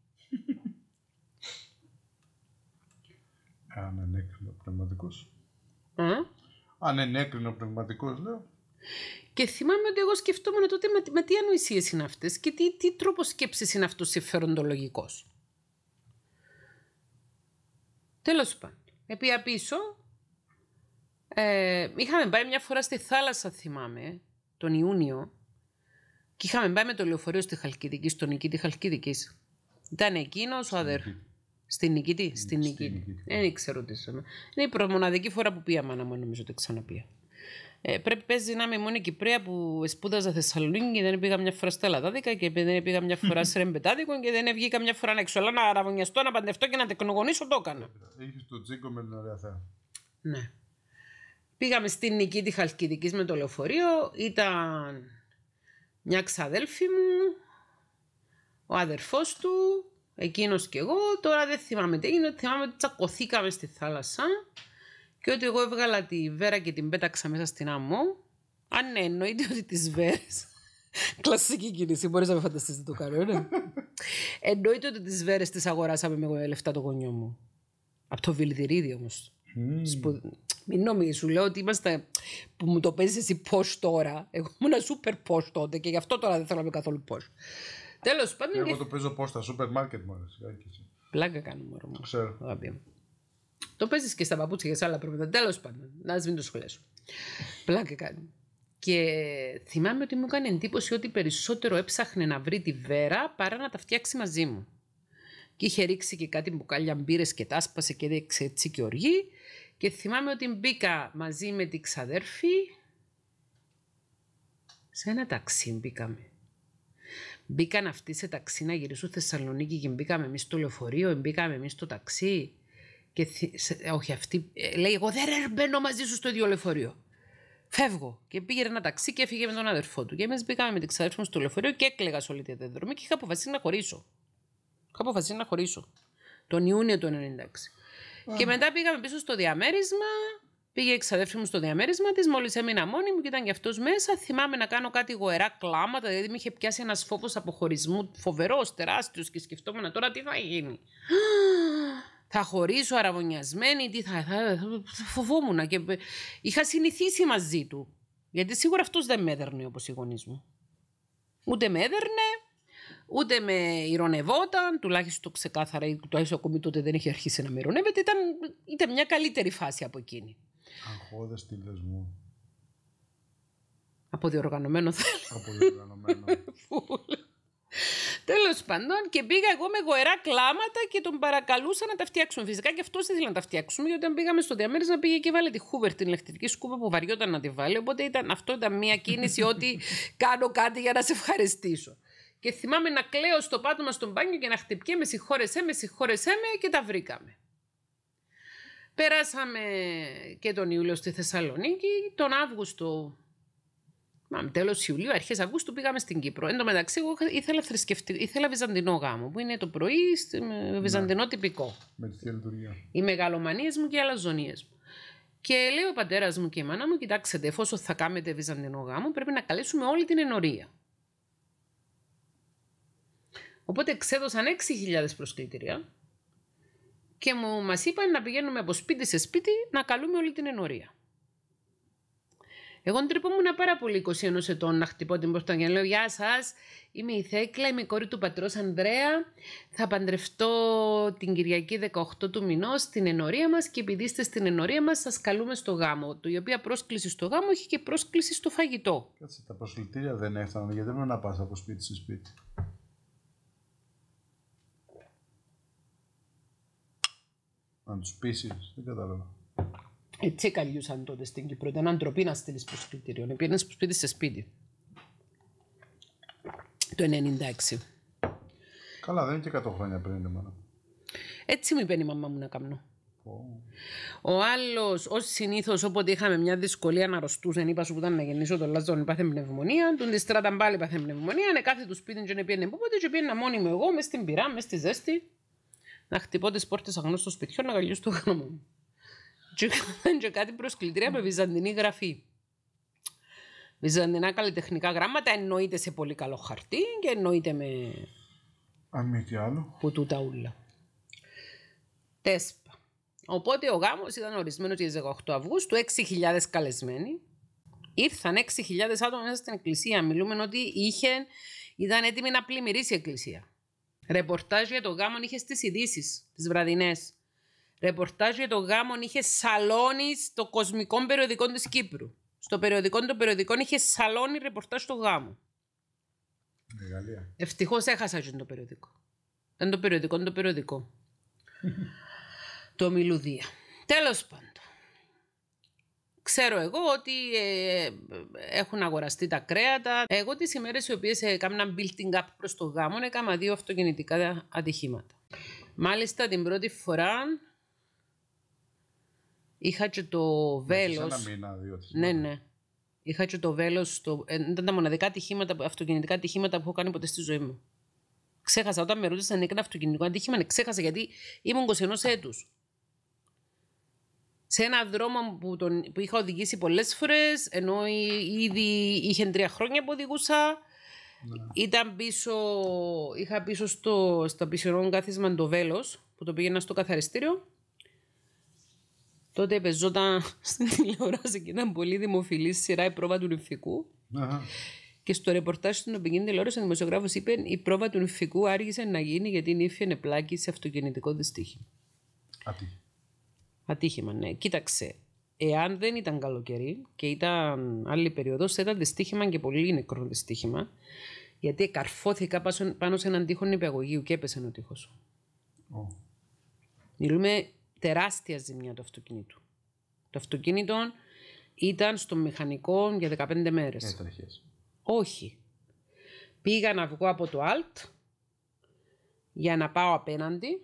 Αν ενέκρινε ο πνευματικός. Ε? Αν ενέκρινε ο πνευματικός, λέω. Και θυμάμαι ότι εγώ σκεφτόμουν τότε με, τι ανοησίες είναι αυτές και τι, τι τρόπο σκέψης είναι αυτός συμφεροντολογικό. Τέλος πάντων. επί πίσω. Ε, είχαμε πάει μια φορά στη θάλασσα, θυμάμαι, τον Ιούνιο. Και είχαμε πάει με το λεωφορείο στη Χαλκιδική, στο νικητή Χαλκιδικής. Ήταν εκείνος ο αδέρφος. Στην νικητή, στην νικητή. Δεν ήξερα τι ναι. Είναι η μοναδική φορά που πήγα μάνα μου, νομίζω ότι ξαναπεί. Ε, πρέπει παίζει να είμαι η μόνη Κυπρέα που σπούδαζα Θεσσαλονίκη και δεν πήγα μια φορά στα Λαδάδικα και δεν πήγα μια φορά σε Ρεμπετάδικο και δεν βγήκα μια φορά να έξω. να αραβωνιαστώ, να παντευτώ και να τεκνογονήσω το έκανα. Έχεις το τσίκο με την ωραία Ναι. Πήγαμε στην νική τη Χαλκιδικής με το λεωφορείο. Ήταν μια ξαδέλφη μου, ο αδερφός του, εκείνος και εγώ, τώρα δεν θυμάμαι τι έγινε, θυμάμαι ότι τσακωθήκαμε στη θάλασσα και ότι εγώ έβγαλα τη βέρα και την πέταξα μέσα στην άμμο. Αν ναι, εννοείται ότι τις βέρες... Κλασική κίνηση, μπορείς να με φανταστείς τι το κάνω, ναι. εννοείται ότι τις βέρες τις αγοράσαμε με λεφτά το γονιό μου. Από το βιλδυρίδι όμως. Mm. Σπου... Μην νομίζει, σου λέω ότι είμαστε που μου το παίζει εσύ πώς τώρα. Εγώ ήμουν σούπερ πώ τότε και γι' αυτό τώρα δεν θέλω να είμαι καθόλου πώ. Τέλο πάντων. Εγώ το παίζω πώ στα σούπερ μάρκετ μου αρέσει. Πλάκα κάνουμε μου. Το ξέρω. Αγαπή. Το παίζεις και στα παπούτσια και σε άλλα πράγματα. Τέλος πάντων. Να μην το σχολιάσω. Πλάκα κάνουμε. Και θυμάμαι ότι μου έκανε εντύπωση ότι περισσότερο έψαχνε να βρει τη βέρα παρά να τα φτιάξει μαζί μου. Και είχε ρίξει και κάτι μπουκάλια μπύρες και τάσπασε και έδειξε έτσι και οργή. Και θυμάμαι ότι μπήκα μαζί με την ξαδέρφη σε ένα ταξί μπήκαμε. Μπήκαν αυτοί σε ταξί να γυρίσουν Θεσσαλονίκη και μπήκαμε εμείς στο λεωφορείο, μπήκαμε εμείς στο ταξί. Και όχι αυτή, ε, λέει εγώ δεν μπαίνω μαζί σου στο ίδιο λεωφορείο. Φεύγω. Και πήγε ένα ταξί και έφυγε με τον αδερφό του. Και εμείς μπήκαμε με την ξαδέρφη μου στο λεωφορείο και έκλεγα σε όλη τη διαδρομή και είχα αποφασίσει να χωρίσω. Είχα αποφασίσει να χωρίσω. Τον Ιούνιο του 1996. Και μετά πήγαμε πίσω στο διαμέρισμα. Πήγε η ξαδέρφη μου στο διαμέρισμα της, μόλις έμεινα μόνη μου και ήταν και αυτός μέσα. Θυμάμαι να κάνω κάτι γοερά κλάματα, δηλαδή με είχε πιάσει ένας φόβος αποχωρισμού φοβερός, τεράστιος και σκεφτόμουν τώρα τι θα γίνει. Θα χωρίσω αραβωνιασμένη, τι θα, θα, θα, φοβόμουν. Και είχα συνηθίσει μαζί του. Γιατί σίγουρα αυτός δεν με έδερνε όπως οι γονείς μου. Ούτε με έδερνε, ούτε με ηρωνευόταν, τουλάχιστον ξεκάθαρα, τουλάχιστον ακόμη τότε δεν είχε αρχίσει να με ηρωνεύεται. Ήταν, ήταν μια καλύτερη φάση από εκείνη. Αγχώδες τι λες μου. Από διοργανωμένο θέλω. Από διοργανωμένο. Τέλος πάντων, και πήγα εγώ με γοερά κλάματα και τον παρακαλούσα να τα φτιάξουν. Φυσικά και αυτός ήθελε να τα φτιάξουν, γιατί όταν πήγαμε στο διαμέρισμα πήγε και βάλε τη Χούβερ, την ηλεκτρική σκούπα που βαριόταν να τη βάλει. Οπότε ήταν, αυτό ήταν μια κίνηση ότι κάνω κάτι για να σε ευχαριστήσω. Και θυμάμαι να κλαίω στο πάτωμα στον μπάνιο και να χτυπιέμαι, με συγχώρεσέ με, συγχώρεσέ με και τα βρήκαμε. Περάσαμε και τον Ιούλιο στη Θεσσαλονίκη, τον Αύγουστο, μα τέλος Ιουλίου, αρχές Αυγούστου πήγαμε στην Κύπρο. Εν τω μεταξύ, εγώ ήθελα, θρησκευτη... ήθελα βυζαντινό γάμο, που είναι το πρωί ναι. βυζαντινό τυπικό. Με τη λειτουργία. Οι μεγαλομανίες μου και οι αλαζονίες μου. Και λέει ο πατέρας μου και η μάνα μου, κοιτάξτε, εφόσον θα κάνετε βυζαντινό γάμο, πρέπει να καλέσουμε όλη την ενορία. Οπότε ξέδωσαν 6.000 προσκλητήρια και μου μας είπαν να πηγαίνουμε από σπίτι σε σπίτι να καλούμε όλη την ενορία. Εγώ ντρεπόμουν πάρα πολύ 21 ετών να χτυπώ την πόρτα και λέω «Γεια σας, είμαι η Θέκλα, είμαι η κόρη του πατρός Ανδρέα, θα παντρευτώ την Κυριακή 18 του μηνός στην ενορία μας και επειδή είστε στην ενορία μας σας καλούμε στο γάμο του, η οποία πρόσκληση στο γάμο έχει και πρόσκληση στο φαγητό». Κάτσε, τα προσκλητήρια δεν έφταναν, γιατί δεν να πας από σπίτι σε σπίτι. Να τους πείσεις, δεν κατάλαβα. Έτσι ε, καλλιούσαν τότε στην Κύπρο. Ήταν αντροπή να στείλεις προ σπίτι. Πήγαινε προ σπίτι σε σπίτι. Το 96. Καλά, δεν είναι και 100 χρόνια πριν εμένα. Έτσι μου είπε η μαμά μου να κάνω. Ο άλλος, ως συνήθως, όποτε είχαμε μια δυσκολία να αρρωστούσε, είπα σου που ήταν να γεννήσω τον Λαζόν, πάθε πνευμονία. Τον της στράτα πάλι πάθε πνευμονία. Ναι, κάθε του σπίτι, και πήγαινε πού, και πήγαινα μόνη εγώ, μες στην πυρά, μες στη ζέστη να χτυπώ τις πόρτες αγνώστων σπιτιών, να γαλλιώ το μου. και και κάτι προσκλητήρια με βυζαντινή γραφή. Βυζαντινά καλλιτεχνικά γράμματα εννοείται σε πολύ καλό χαρτί και εννοείται με. Αν μη τι άλλο. Που τούτα ούλα. Τέσπα. Οπότε ο γάμος ήταν ορισμένος για 18 Αυγούστου, 6.000 καλεσμένοι. Ήρθαν 6.000 άτομα μέσα στην εκκλησία. Μιλούμε ότι ήταν έτοιμη να πλημμυρίσει η εκκλησία. Ρεπορτάζ για το γάμο είχε στι ειδήσεις, τις βραδινές. Ρεπορτάζ για το γάμο είχες σαλόνι στο κοσμικό περιοδικό της Κύπρου. Στο περιοδικό των περιοδικών είχες σαλόνι ρεπορτάζ στο γάμο. Ναι, Ευτυχώς έχασα και το περιοδικό. Ήταν το περιοδικό, το περιοδικό. το μιλουδία. Τέλος πάντων ξέρω εγώ ότι ε, ε, έχουν αγοραστεί τα κρέατα. Εγώ τις ημέρες οι οποίες έκαναν building up προς το γάμο έκανα δύο αυτοκινητικά ατυχήματα. Μάλιστα την πρώτη φορά είχα και το βέλος... Ένα μήνα, δύο, ναι, ναι. Είχα και το βέλος, το ε, ήταν τα μοναδικά ατυχήματα, αυτοκινητικά ατυχήματα που έχω κάνει ποτέ στη ζωή μου. Ξέχασα όταν με ρώτησαν αν έκανα αυτοκινητικό ατύχημα, ναι, ξέχασα γιατί ήμουν 21 έτους σε ένα δρόμο που, τον, που είχα οδηγήσει πολλές φορές, ενώ ήδη είχε τρία χρόνια που οδηγούσα. Ναι. Ήταν πίσω, είχα πίσω στο, στο κάθισμα το βέλος, που το πήγαινα στο καθαριστήριο. Τότε πεζόταν στην τηλεόραση και ήταν πολύ δημοφιλή σειρά η πρόβα του νηφικού. Και στο ρεπορτάζ στην τοπική τηλεόραση ο δημοσιογράφος είπε: Η πρόβα του νηφικού άργησε να γίνει γιατί η νύφη είναι πλάκη σε αυτοκινητικό δυστύχημα. Ατύχημα, ναι. Κοίταξε, εάν δεν ήταν καλοκαιρί και ήταν άλλη περίοδος, θα ήταν δυστύχημα και πολύ νεκρό δυστύχημα. Γιατί καρφώθηκα πάνω σε έναν τείχο νηπιαγωγείου και έπεσε ο τείχος. Oh. Μιλούμε τεράστια ζημιά του αυτοκινήτου. Το αυτοκίνητο ήταν στο μηχανικό για 15 μέρες. Όχι. Πήγα να βγω από το ΑΛΤ για να πάω απέναντι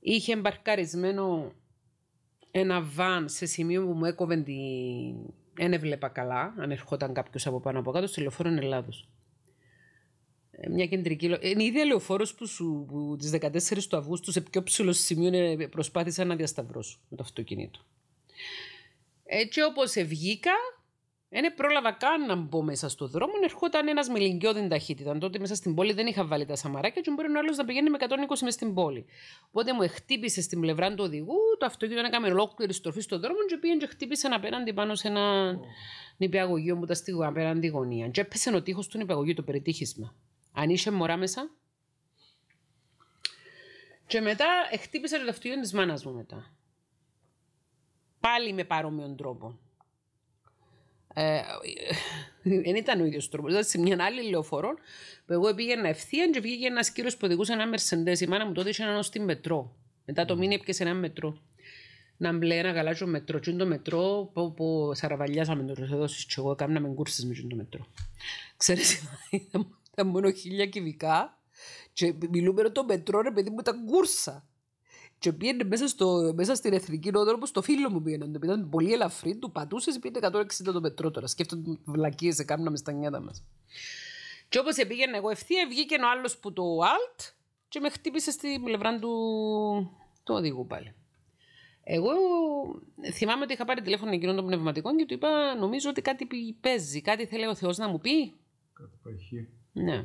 Είχε εμπαρκαρισμένο ένα βαν σε σημείο που μου έκοβε την... Δεν έβλεπα καλά, αν ερχόταν κάποιος από πάνω από κάτω, στο λεωφόρο Ελλάδος. Ε, μια κεντρική. Ε, είναι η ίδια λεωφόρο που, σου... που τις 14 του Αυγούστου σε πιο ψηλό σημείο προσπάθησα να διασταυρώσω με το αυτοκίνητο. Έτσι όπως ευγήκα, δεν πρόλαβα καν να μπω μέσα στο δρόμο. Ερχόταν ένας με λιγκιώδη ταχύτητα. Τότε μέσα στην πόλη δεν είχα βάλει τα σαμαράκια και μπορεί ο άλλος να πηγαίνει με 120 μες στην πόλη. Οπότε μου χτύπησε στην πλευρά του οδηγού, το αυτοκίνητο έκανε ολόκληρη στροφή στον δρόμο και πήγαινε και χτύπησε απέναντι πάνω σε ένα νηπιαγωγείο που τα στη απέναντι γωνία. Και έπεσε ο τείχος του νηπιαγωγείου, το περιτύχισμα. Αν είσαι μωρά μέσα. Και μετά χτύπησε το αυτοκίνητο της μάνας μου μετά. Πάλι με παρόμοιον τρόπο. Ε, ε, δεν ήταν ο ίδιος τρόπο. Ήταν δηλαδή, σε μια άλλη λεωφορών που εγώ πήγαινα ευθεία και βγήκε ένας κύριος που οδηγούσε ένα Μερσεντέ. Η μάνα μου το είχε έναν στην μετρό. Μετά το μήνυμα έπιασε ένα μετρό. Να μπλε ένα γαλάζιο μετρό. Τι το μετρό που, που σαραβαλιάσαμε το ρεθοδόσει. Και εγώ έκαναμε κούρσες με το μετρό. Ξέρεις, ήταν μόνο χίλια κυβικά. Και μιλούμε το μετρό, ρε παιδί μου, ήταν κούρσα και πήγαινε μέσα, στο, μέσα στην εθνική νότο όπως το φίλο μου πήγαινε. Το ήταν πολύ ελαφρύ, του πατούσες πήγαινε 160 το πετρό τώρα. Σκέφτονται βλακίε, σε κάνουν μες στα νιάτα μας. Και όπως πήγαινε εγώ ευθεία, βγήκε ο άλλος που το alt και με χτύπησε στη πλευρά του, του οδηγού πάλι. Εγώ θυμάμαι ότι είχα πάρει τηλέφωνο εκείνων των πνευματικών και του είπα: Νομίζω ότι κάτι παίζει, κάτι θέλει ο Θεός να μου πει. Κάτι Ναι.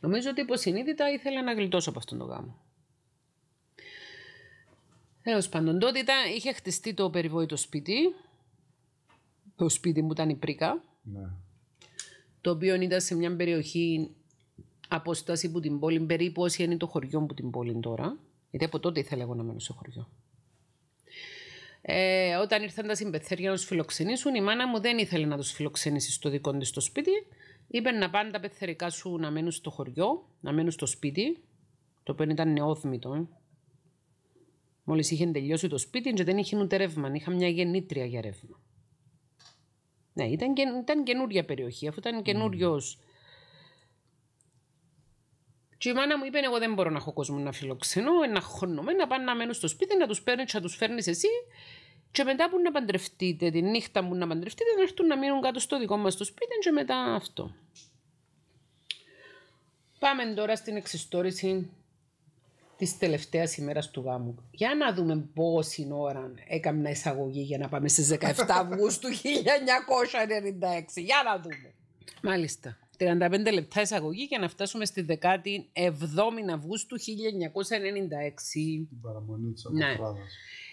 Νομίζω ότι υποσυνείδητα ήθελα να γλιτώσω από αυτόν τον γάμο. Τέλος πάντων, τότε ήταν, είχε χτιστεί το περιβόητο σπίτι. Το σπίτι μου ήταν η Πρίκα. Ναι. Το οποίο ήταν σε μια περιοχή απόσταση που την πόλη, περίπου όσοι είναι το χωριό μου την πόλη τώρα. Γιατί από τότε ήθελα εγώ να μένω στο χωριό. Ε, όταν ήρθαν τα συμπεθέρια να τους φιλοξενήσουν, η μάνα μου δεν ήθελε να τους φιλοξενήσει στο δικό της το σπίτι. Είπε να πάνε τα πεθερικά σου να μένουν στο χωριό, να μένουν στο σπίτι, το οποίο ήταν νεόθμητο. Ε. Μόλις είχε τελειώσει το σπίτι και δεν είχε ούτε ρεύμα. Είχα μια γεννήτρια για ρεύμα. Ναι, ήταν, καινούρια ήταν περιοχή, αφού ήταν καινούριος. Mm. Και η μάνα μου είπε: Εγώ δεν μπορώ να έχω κόσμο να φιλοξενώ, ένα χωνομέ, να πάνε να μένουν στο σπίτι, να τους παίρνει, να τους φέρνεις εσύ. Και μετά που να παντρευτείτε, τη νύχτα που να παντρευτείτε, να έρθουν να μείνουν κάτω στο δικό μας το σπίτι, και μετά αυτό. Πάμε τώρα στην εξιστόρηση της τελευταίας ημέρας του γάμου. Για να δούμε πόση ώρα έκανα εισαγωγή για να πάμε στις 17 Αυγούστου 1996. Για να δούμε. Μάλιστα. 35 λεπτά εισαγωγή για να φτάσουμε στη 17η Αυγούστου 1996. Την παραμονή της ναι.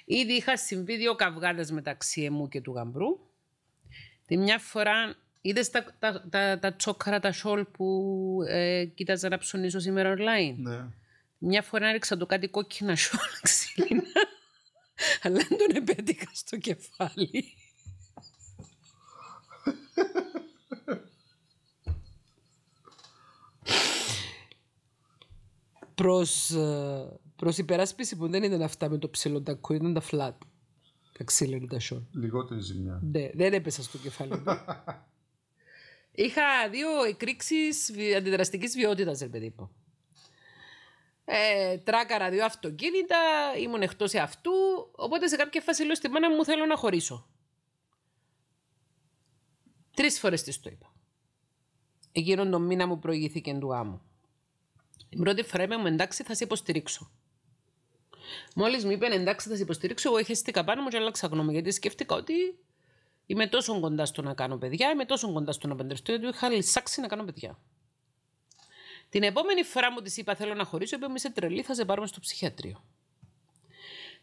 Ήδη είχα συμβεί δύο καυγάδες μεταξύ μου και του γαμπρού. Τη μια φορά Είδες τα, τα, τα, τσόκρα, τα σόλ που ε, κοίταζα να ψωνίσω σήμερα online. Ναι. Μια φορά έριξα το κάτι κόκκινα ξύλινα αλλά δεν τον επέτυχα στο κεφάλι. προς, ε, προς υπεράσπιση που δεν ήταν αυτά με το τακό, ήταν τα flat. Τα ξύλινα τα σιόλ. Λιγότερη ζημιά. Ναι, δεν έπεσα στο κεφάλι Είχα δύο εκρήξεις αντιδραστικής βιότητας, ρε παιδί ε, τράκαρα δύο αυτοκίνητα, ήμουν εκτός αυτού. Οπότε σε κάποια φάση λέω στη μάνα μου: Θέλω να χωρίσω. Τρεις φορές της το είπα. Εκείνον τον μήνα μου προηγήθηκε του άμμου. Την πρώτη φορά είπα μου: Εντάξει, θα σε υποστηρίξω. Μόλις μου είπε: Εντάξει, θα σε υποστηρίξω, εγώ στην πάνω μου και άλλαξα γνώμη. Γιατί σκέφτηκα ότι είμαι τόσο κοντά στο να κάνω παιδιά, είμαι τόσο κοντά στο να παντρευτώ, γιατί είχα λησάξει να κάνω παιδιά. Την επόμενη φορά μου της είπα: Θέλω να χωρίσω, είπε: Είσαι τρελή, θα σε πάρουμε στο ψυχιατρίο.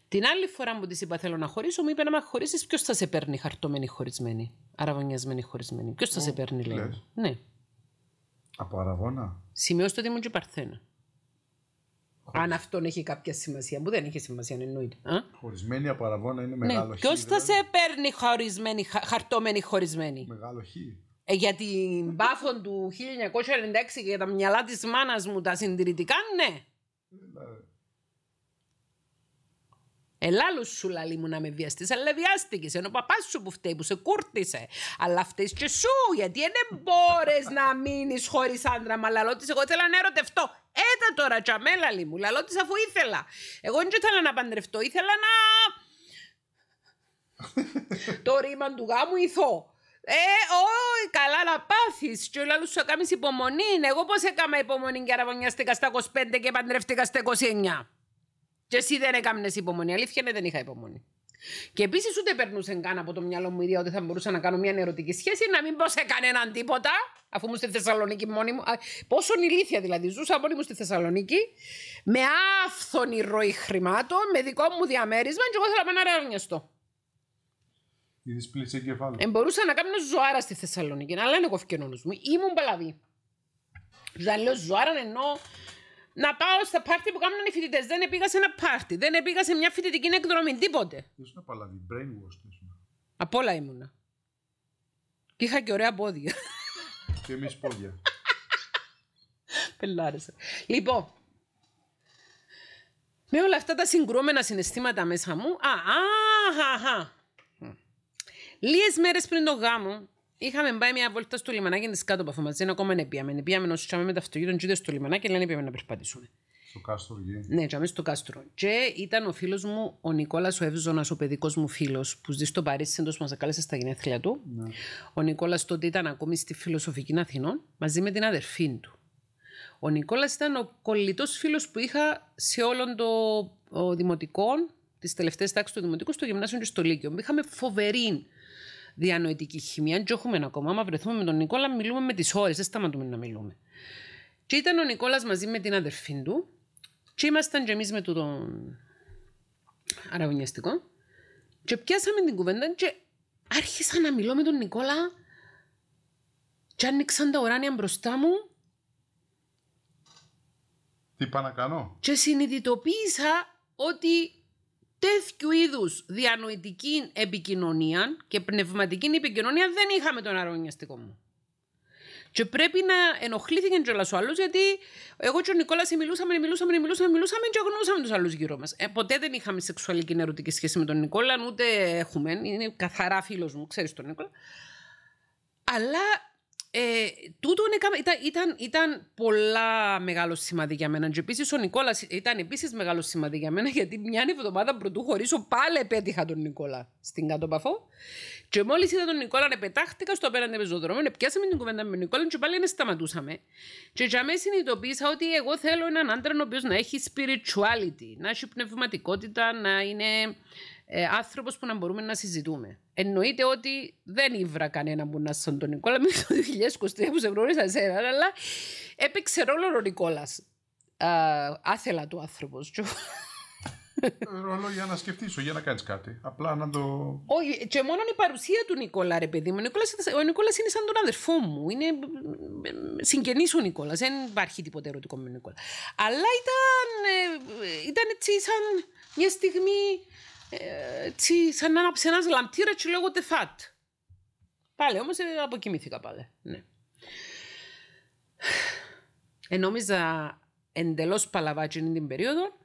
Την άλλη φορά μου της είπα: Θέλω να χωρίσω, μου είπε: Να χωρίσεις, ποιος θα σε παίρνει χαρτωμένη χωρισμένη, αραβωνιασμένη χωρισμένη. Ποιος θα σε παίρνει, λέει. Λες. Ναι. Από αραβώνα. Σημειώστε ότι ήμουν και παρθένα. Αν αυτόν έχει κάποια σημασία, που δεν έχει σημασία, εννοείται. Α? Χωρισμένη από αραβώνα είναι ναι. μεγάλο ναι. χ. Ποιος θα δηλαδή. σε παίρνει χωρισμένη, χαρτωμένη χωρισμένη. Μεγάλο χ. Ε, για την πάφο του 1996 και τα μυαλά της μάνας μου τα συντηρητικά, ναι. Ελάλου σου λαλή μου να με βιαστείς, αλλά βιάστηκες. Ενώ ο παπάς σου που φταίει, που σε κούρτισε. Αλλά φταίεις και σου, γιατί δεν μπορείς να μείνεις χωρίς άντρα. Μα λαλό τη, εγώ ήθελα να ερωτευτώ. Έτα τώρα, τσαμέλαλη μου, λαλό τη αφού ήθελα. Εγώ δεν ήθελα να παντρευτώ, ήθελα να. το ρήμα του γάμου ηθώ. Ε, όχι, καλά να πάθεις. Και όλα σου κάνει υπομονή. Εγώ πώς έκανα υπομονή και αραβωνιάστηκα στα 25 και παντρεύτηκα στα 29. Και εσύ δεν έκανε υπομονή. Αλήθεια είναι δεν είχα υπομονή. Και επίσης ούτε περνούσε καν από το μυαλό μου η ιδέα ότι θα μπορούσα να κάνω μια ερωτική σχέση, να μην πω σε κανέναν τίποτα, αφού ήμουν στη Θεσσαλονίκη μόνη μου. Πόσο ηλίθια δηλαδή. Ζούσα μόνη μου στη Θεσσαλονίκη, με άφθονη ροή χρημάτων, με δικό μου διαμέρισμα, και εγώ θέλω να με η δυσπλήση εγκεφάλου. Ε, μπορούσα να κάνω ζωάρα στη Θεσσαλονίκη, αλλά είναι κοφικενόνο μου. Ήμουν παλαβή. Δεν λέω ζωάρα ενώ να πάω στα πάρτι που κάνουν οι φοιτητές. Δεν πήγα σε ένα πάρτι, δεν πήγα σε μια φοιτητική εκδρομή, τίποτε. Ήσουν παλαβή, Brainwashed ήσουν. Απ' όλα ήμουνα. Και είχα και ωραία πόδια. Και εμείς πόδια. Πελάρεσε. Λοιπόν, με όλα αυτά τα συγκρούμενα συναισθήματα μέσα μου. Α, α, α, α, Λίγες μέρες πριν το γάμο, είχαμε πάει μια βόλτα στο λιμανάκι τη κάτω από μαζί. Ακόμα δεν πήγαμε. Πήγαμε όσο με τα αυτοκίνητα, του στο λιμανάκι, αλλά δεν πήγαμε να περπατήσουμε. Στο κάστρο, γη. Ναι, τσαμί στο κάστρο. Και ήταν ο φίλος μου, ο Νικόλας ο Εύζονα, ο παιδικός μου φίλος, που ζει στο Παρίσι, εντός μας κάλεσε στα γενέθλια του. Ναι. Ο Νικόλας τότε ήταν ακόμη στη φιλοσοφική Αθηνών, μαζί με την αδερφή του. Ο Νικόλας ήταν ο κολλητός φίλος που είχα σε όλων των δημοτικών, τις τελευταίες τάξεις του δημοτικού, στο γυμνάσιο και στο Λύκειο. Είχαμε φοβερή διανοητική χημία. Και έχουμε ακόμα. Άμα βρεθούμε με τον Νικόλα, μιλούμε με τις ώρες. Δεν σταματούμε να μιλούμε. Και ήταν ο Νικόλας μαζί με την αδερφή του. Και ήμασταν και εμείς με το τον αραγωνιαστικό. Και πιάσαμε την κουβέντα και άρχισα να μιλώ με τον Νικόλα. Και άνοιξαν τα ουράνια μπροστά μου. Τι είπα να κάνω. Και συνειδητοποίησα ότι τέτοιου είδους διανοητική επικοινωνία και πνευματική επικοινωνία δεν είχαμε τον αρωνιαστικό μου. Και πρέπει να ενοχλήθηκε κιόλας ο άλλος, γιατί εγώ και ο Νικόλας μιλούσαμε, μιλούσαμε, μιλούσαμε, μιλούσαμε και γνώσαμε τους άλλους γύρω μας. Ε, ποτέ δεν είχαμε σεξουαλική ερωτική σχέση με τον Νικόλα, ούτε έχουμε. Είναι καθαρά φίλος μου, ξέρεις τον Νικόλα. Αλλά ε, τούτο ήταν, ήταν, ήταν πολλά μεγάλο σημαντικό για μένα. Και επίσης ο Νικόλας ήταν επίσης μεγάλο σημαντικό για μένα, γιατί μια εβδομάδα πρωτού χωρίσω πάλι επέτυχα τον Νικόλα στην κάτω παφό Και μόλις είδα τον Νικόλα πετάχτηκα στο απέναντι πεζοδρόμιο, πιάσαμε την κουβέντα με τον Νικόλα και πάλι δεν σταματούσαμε. Και για μένα συνειδητοποίησα ότι εγώ θέλω έναν άντρα ο οποίος να έχει spirituality, να έχει πνευματικότητα, να είναι ε, άνθρωπος που να μπορούμε να συζητούμε. Εννοείται ότι δεν ήβρα κανέναν που να στον τον Νικόλα με το 2023 που σε γνώρισα εσένα, αλλά έπαιξε ρόλο ο Νικόλας. Άθελα του άνθρωπος. Ε, ρόλο για να σκεφτήσω, για να κάνεις κάτι. Απλά να το. Όχι, και μόνο η παρουσία του Νικόλα, ρε παιδί μου. Ο Νικόλας είναι σαν τον αδερφό μου. Είναι ε, συγγενής ο Νικόλας. Δεν υπάρχει τίποτα ερωτικό με τον Νικόλα. Αλλά ήταν, ε, ήταν έτσι σαν μια στιγμή έτσι, σαν να ανάψει ένας λαμπτήρα και λέγονται φατ. Πάλι όμως ε, αποκοιμήθηκα πάλι. Ναι. Ενόμιζα εντελώς παλαβάτσινη την περίοδο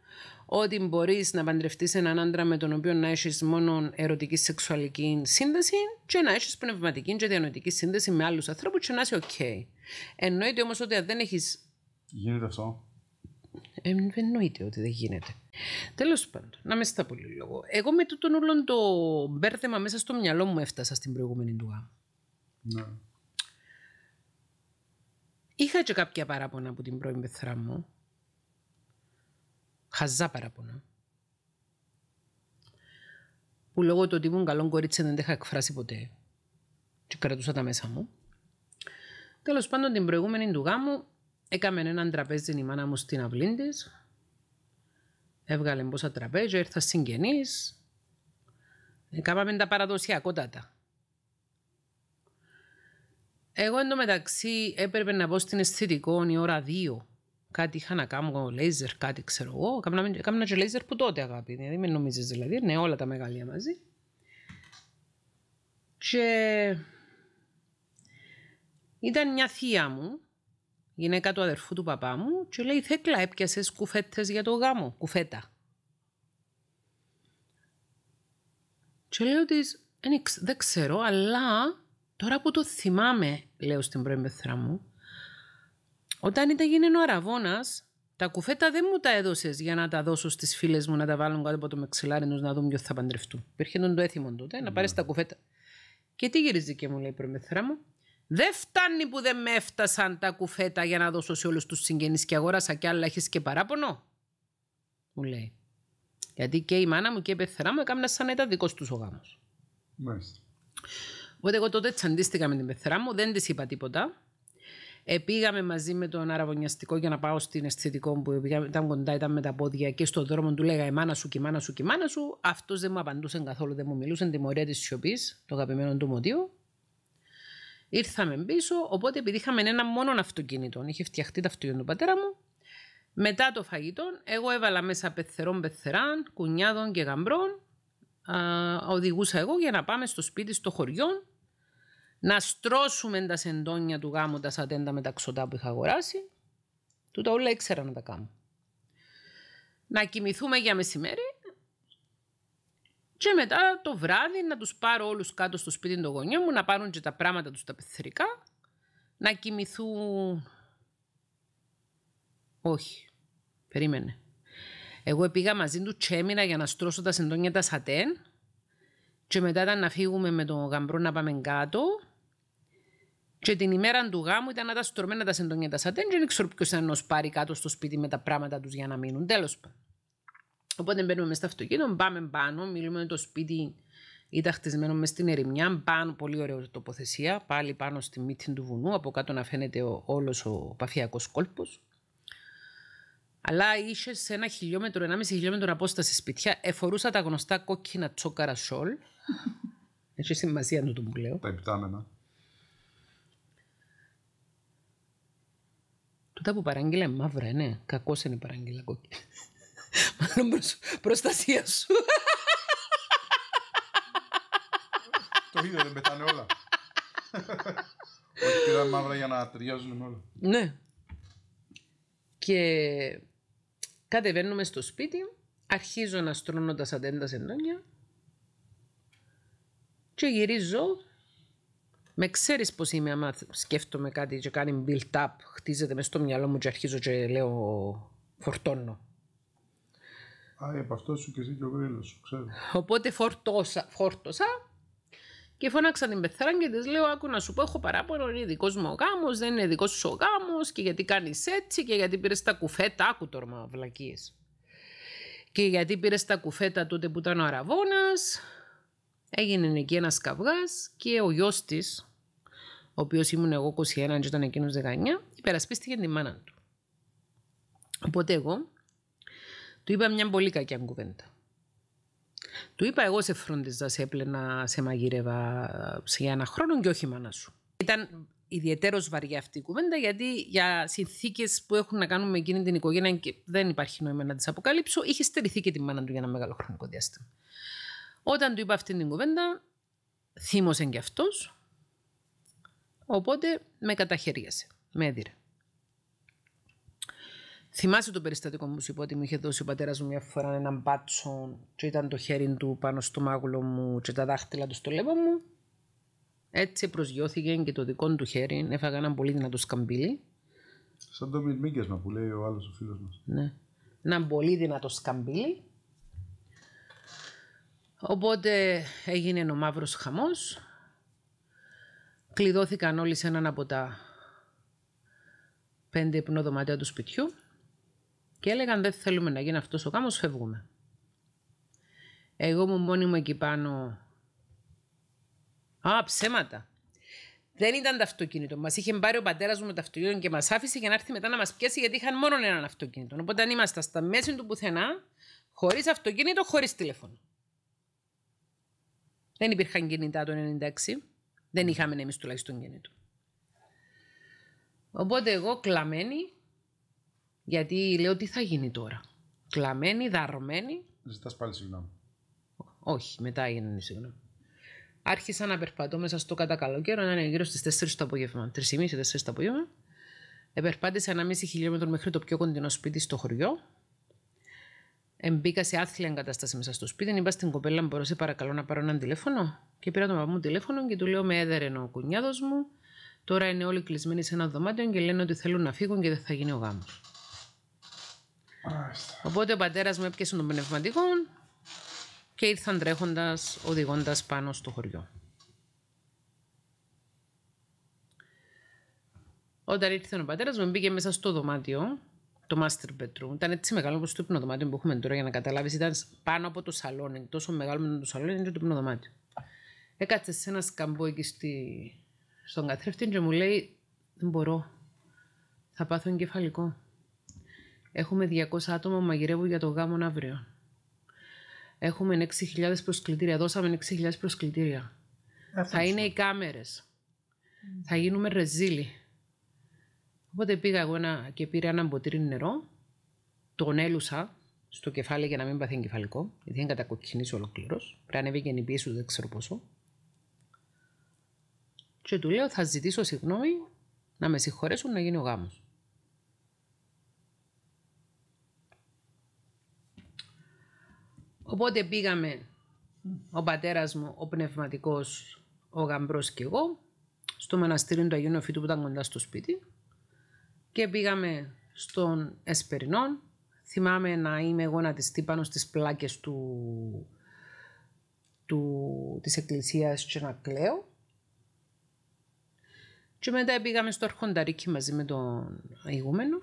ότι μπορείς να παντρευτείς έναν άντρα με τον οποίο να έχεις μόνο ερωτική σεξουαλική σύνδεση και να έχεις πνευματική και διανοητική σύνδεση με άλλους ανθρώπους και να είσαι οκ. Εννοείται όμως ότι αν δεν έχεις. Γίνεται αυτό. Ε, εννοείται ότι δεν γίνεται. Τέλος πάντων, να μες στα πολύ λόγο. Εγώ με τούτον όλο το μπέρδεμα μέσα στο μυαλό μου έφτασα στην προηγούμενη του γάμου. Ναι. Είχα και κάποια παράπονα από την πρώην πεθρά μου. Χαζά παράπονα. Που λόγω του ότι ήμουν καλόν κορίτσι δεν τα είχα εκφράσει ποτέ. Και κρατούσα τα μέσα μου. Τέλος πάντων, την προηγούμενη του γάμου έκαμε έναν τραπέζι η μάνα μου στην αυλή Έβγαλε πόσα τραπέζια, ήρθα συγγενείς. Ε, κάπαμε τα παραδοσιακότατα. Εγώ μεταξύ έπρεπε να πω στην αισθητικό η ώρα δύο. Κάτι είχα να κάνω λέιζερ, κάτι ξέρω εγώ. Κάμνα και λέιζερ που τότε αγάπη. Δηλαδή με νομίζεις δηλαδή, Είναι όλα τα μεγαλία μαζί. Και ήταν μια θεία μου γυναίκα του αδερφού του παπά μου και λέει «Θέκλα, έπιασες κουφέτες για το γάμο, κουφέτα». Και λέω της «Δεν ξέρω, αλλά τώρα που το θυμάμαι», λέω στην πρώην πεθρά μου, «όταν ήταν γίνει ο Αραβώνας, τα κουφέτα δεν μου τα έδωσες για να τα δώσω στις φίλες μου να τα βάλουν κάτω από το μεξιλάρι να δουν ποιος θα παντρευτούν. Υπήρχε τον το έθιμο τότε, να πάρεις ναι. τα κουφέτα. Και τι γυρίζει και μου λέει η προμηθρά μου, δεν φτάνει που δεν με έφτασαν τα κουφέτα για να δώσω σε όλους τους συγγενείς και αγόρασα κι άλλα Έχεις και παράπονο. Μου λέει. Γιατί και η μάνα μου και η πεθερά μου έκαναν σαν να ήταν δικός τους ο γάμος. Μάλιστα. Οπότε εγώ τότε τσαντίστηκα με την πεθερά μου, δεν της είπα τίποτα. Επήγαμε μαζί με τον αραβωνιαστικό για να πάω στην αισθητικό που ήταν κοντά, ήταν με τα πόδια και στον δρόμο του λέγα Εμάνα σου και μάνα σου και μάνα σου. Αυτός δεν μου απαντούσε καθόλου, δεν μου μιλούσε. Τιμωρία της σιωπής, το αγαπημένο του μοντίου. Ήρθαμε πίσω, οπότε επειδή είχαμε ένα μόνο αυτοκίνητο, είχε φτιαχτεί τα αυτοκίνητο του πατέρα μου, μετά το φαγητό, εγώ έβαλα μέσα πεθερών πεθεράν, κουνιάδων και γαμπρών, οδηγούσα εγώ για να πάμε στο σπίτι στο χωριό, να στρώσουμε τα σεντόνια του γάμου, τα σατέντα με τα ξωτά που είχα αγοράσει, τούτα όλα ήξερα να τα κάνω. Να κοιμηθούμε για μεσημέρι και μετά το βράδυ να τους πάρω όλους κάτω στο σπίτι των γονιών μου, να πάρουν και τα πράγματα τους τα πεθρικά, να κοιμηθούν... Όχι, περίμενε. Εγώ πήγα μαζί του και για να στρώσω τα συντόνια τα σατέν και μετά ήταν να φύγουμε με τον γαμπρό να πάμε κάτω και την ημέρα του γάμου ήταν να τα στρωμένα τα συντόνια τα σατέν και δεν ξέρω ποιος ήταν να πάρει κάτω στο σπίτι με τα πράγματα τους για να μείνουν. Τέλος πάντων. Οπότε μπαίνουμε μέσα στο αυτοκίνητο, πάμε πάνω, μιλούμε το σπίτι ήταν χτισμένο μες στην ερημιά, πάνω, πολύ ωραία τοποθεσία, πάλι πάνω στη μύτη του βουνού, από κάτω να φαίνεται όλος ο παφιακός κόλπος. Αλλά είσαι σε ένα χιλιόμετρο, μισή χιλιόμετρο απόσταση σπιτιά, εφορούσα τα γνωστά κόκκινα τσόκαρα σόλ. Έχει σημασία να το μου λέω. Τα επιτάμενα. Τούτα που παράγγειλα μαύρα, ναι. Κακός είναι παράγγειλα κόκκινα. Μάλλον προστασία σου. Το ίδιο δεν πετάνε όλα. Όχι πήραν μαύρα για να ταιριάζουν όλα. Ναι. Και κατεβαίνουμε στο σπίτι, αρχίζω να στρώνω τα σαντέντα σεντόνια και γυρίζω. Με ξέρεις πως είμαι άμα σκέφτομαι κάτι και κάνει build-up, χτίζεται μες στο μυαλό μου και αρχίζω και λέω φορτώνω. Α, είπα αυτός σου και εσύ και ο γρήλος ξέρω. Οπότε φορτώσα, φόρτωσα και φώναξα την πεθρά και της λέω: Άκου να σου πω, έχω παράπονο, είναι δικός μου ο γάμος, δεν είναι δικός σου ο γάμος και γιατί κάνεις έτσι και γιατί πήρες τα κουφέτα. Άκου τώρα, βλακίες. Και γιατί πήρες τα κουφέτα τότε που ήταν ο Αραβόνα. Έγινε εκεί ένας καυγάς και ο γιος της, ο οποίος ήμουν εγώ 21 και ήταν εκείνος 19, υπερασπίστηκε τη μάνα του. Οπότε εγώ του είπα μια πολύ κακιά κουβέντα. Του είπα εγώ σε φρόντιζα, σε έπλαινα, σε μαγείρευα σε ένα χρόνο και όχι μάνα σου. Ήταν ιδιαίτερος βαριά αυτή η κουβέντα γιατί για συνθήκες που έχουν να κάνουν με εκείνη την οικογένεια και δεν υπάρχει νόημα να τις αποκαλύψω, είχε στερηθεί και τη μάνα του για ένα μεγάλο χρονικό διάστημα. Όταν του είπα αυτή την κουβέντα, θύμωσε κι αυτός. Οπότε με καταχαιρίασε. Με έδιρε. Θυμάσαι το περιστατικό μου, σου είπα ότι μου είχε δώσει ο πατέρας μου μια φορά έναν μπάτσο και ήταν το χέρι του πάνω στο μάγουλο μου και τα δάχτυλα του στο λεβό μου. Έτσι προσγειώθηκε και το δικό του χέρι. Έφαγα έναν πολύ δυνατό σκαμπίλι. Σαν το μα που λέει ο άλλος ο φίλος μας. Ναι. Έναν πολύ δυνατό σκαμπίλι. Οπότε έγινε ο μαύρος χαμός. Κλειδώθηκαν όλοι σε έναν από τα πέντε υπνοδωμάτια του σπιτιού. Και έλεγαν δεν θέλουμε να γίνει αυτός ο γάμος, φεύγουμε. Εγώ μου μόνη μου εκεί πάνω. Α, ψέματα. Δεν ήταν το αυτοκίνητο. Μας είχε πάρει ο πατέρας μου με το αυτοκίνητο και μας άφησε για να έρθει μετά να μας πιάσει γιατί είχαν μόνο έναν αυτοκίνητο. Οπότε αν ήμασταν στα μέση του πουθενά, χωρίς αυτοκίνητο, χωρίς τηλέφωνο. Δεν υπήρχαν κινητά το 96. Δεν είχαμε εμείς τουλάχιστον κινητό. Οπότε εγώ κλαμμένη γιατί λέω τι θα γίνει τώρα. Κλαμμένη, δαρμένη. Ζητάς πάλι συγγνώμη. Όχι, μετά έγινε συγγνώμη. Άρχισα να περπατώ μέσα στο κατά καλό καιρό, να είναι γύρω στις 4 το απόγευμα. 3.30-4 το απόγευμα. Επερπάτησα μισή χιλιόμετρο μέχρι το πιο κοντινό σπίτι στο χωριό. Εμπίκα σε άθλια εγκατάσταση μέσα στο σπίτι. Είπα στην κοπέλα μου: μπορούσε παρακαλώ να πάρω ένα τηλέφωνο. Και πήρα τον παππού μου τηλέφωνο και του λέω: Με έδερε ο κουνιάδος μου. Τώρα είναι όλοι κλεισμένοι σε ένα δωμάτιο και λένε ότι θέλουν να φύγουν και δεν θα γίνει ο γάμος. Οπότε ο πατέρας μου έπιασε τον πνευματικό και ήρθαν τρέχοντας, οδηγώντας πάνω στο χωριό. Όταν ήρθε ο πατέρας μου, μπήκε μέσα στο δωμάτιο, το master bedroom. Ήταν έτσι μεγάλο όπως το υπνοδωμάτιο που έχουμε τώρα για να καταλάβεις. Ήταν πάνω από το σαλόνι. Τόσο μεγάλο με το σαλόνι, είναι το υπνοδωμάτιο. Έκατσε σε ένα σκαμπό εκεί στον καθρέφτη και μου λέει: Δεν μπορώ. Θα πάθω εγκεφαλικό. Έχουμε 200 άτομα που μαγειρεύουν για το γάμο αύριο. Έχουμε 6.000 προσκλητήρια. Δώσαμε 6.000 προσκλητήρια. Θα είναι οι κάμερες. Θα γίνουμε ρεζίλοι. Οπότε πήγα εγώ ένα, και πήρα ένα μποτήρι νερό. Τον έλουσα στο κεφάλι για να μην πάθει εγκεφαλικό. Γιατί δεν κατακοκκινήσει ολοκλήρως. Πρέπει να έβγαινε η πίεση δεν ξέρω πόσο. Και του λέω: Θα ζητήσω συγγνώμη να με συγχωρέσουν να γίνει ο γάμος. Οπότε πήγαμε ο πατέρας μου, ο πνευματικός, ο γαμπρός και εγώ, στο μοναστήρι του Αγίου Νεοφύτου που ήταν κοντά στο σπίτι και πήγαμε στον Εσπερινόν. Θυμάμαι να είμαι εγώ να της πάνω στις πλάκες του, του, της εκκλησίας και να κλαίω. Και μετά πήγαμε στο Αρχονταρίκι μαζί με τον ηγούμενο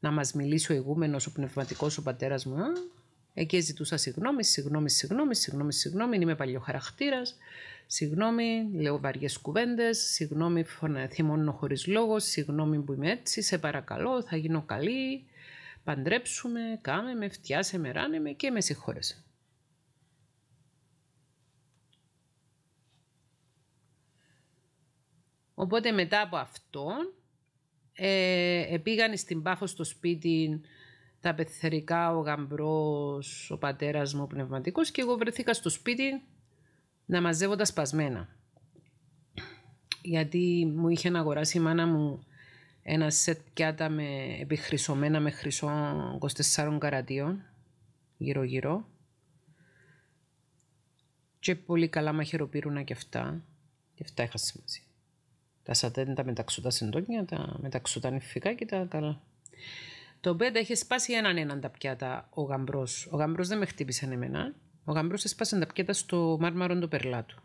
να μας μιλήσει ο ηγούμενος, ο πνευματικός, ο πατέρας μου Εκεί ζητούσα συγγνώμη, συγγνώμη, συγγνώμη, συγγνώμη, συγγνώμη, είμαι παλιό χαρακτήρας. Συγγνώμη, λέω βαριές κουβέντες. Συγγνώμη, θυμώνω χωρίς λόγο. Συγγνώμη που είμαι έτσι. Σε παρακαλώ, θα γίνω καλή. Παντρέψουμε, κάμε με, φτιάσε με, ράνε με και με συγχώρεσε. Οπότε μετά από αυτό, ε, ε στην Πάφο στο σπίτι τα πεθερικά, ο γαμπρός, ο πατέρας μου ο πνευματικός και εγώ βρεθήκα στο σπίτι να μαζεύω τα σπασμένα. Γιατί μου είχε αγοράσει η μάνα μου ένα σετ πιάτα με επιχρυσωμένα με χρυσό 24 καρατίων γύρω γύρω και πολύ καλά μαχαιροπύρουνα και αυτά και αυτά είχα σημασία. Τα σατέν, τα τα συντόνια, τα μεταξούτα νηφικά και τα καλά. Το πέντε είχε σπάσει έναν έναν τα πιάτα ο γαμπρός. Ο γαμπρός δεν με χτύπησε εμένα. Ο γαμπρός έσπασε τα πιάτα στο μάρμαρο του περλάτου.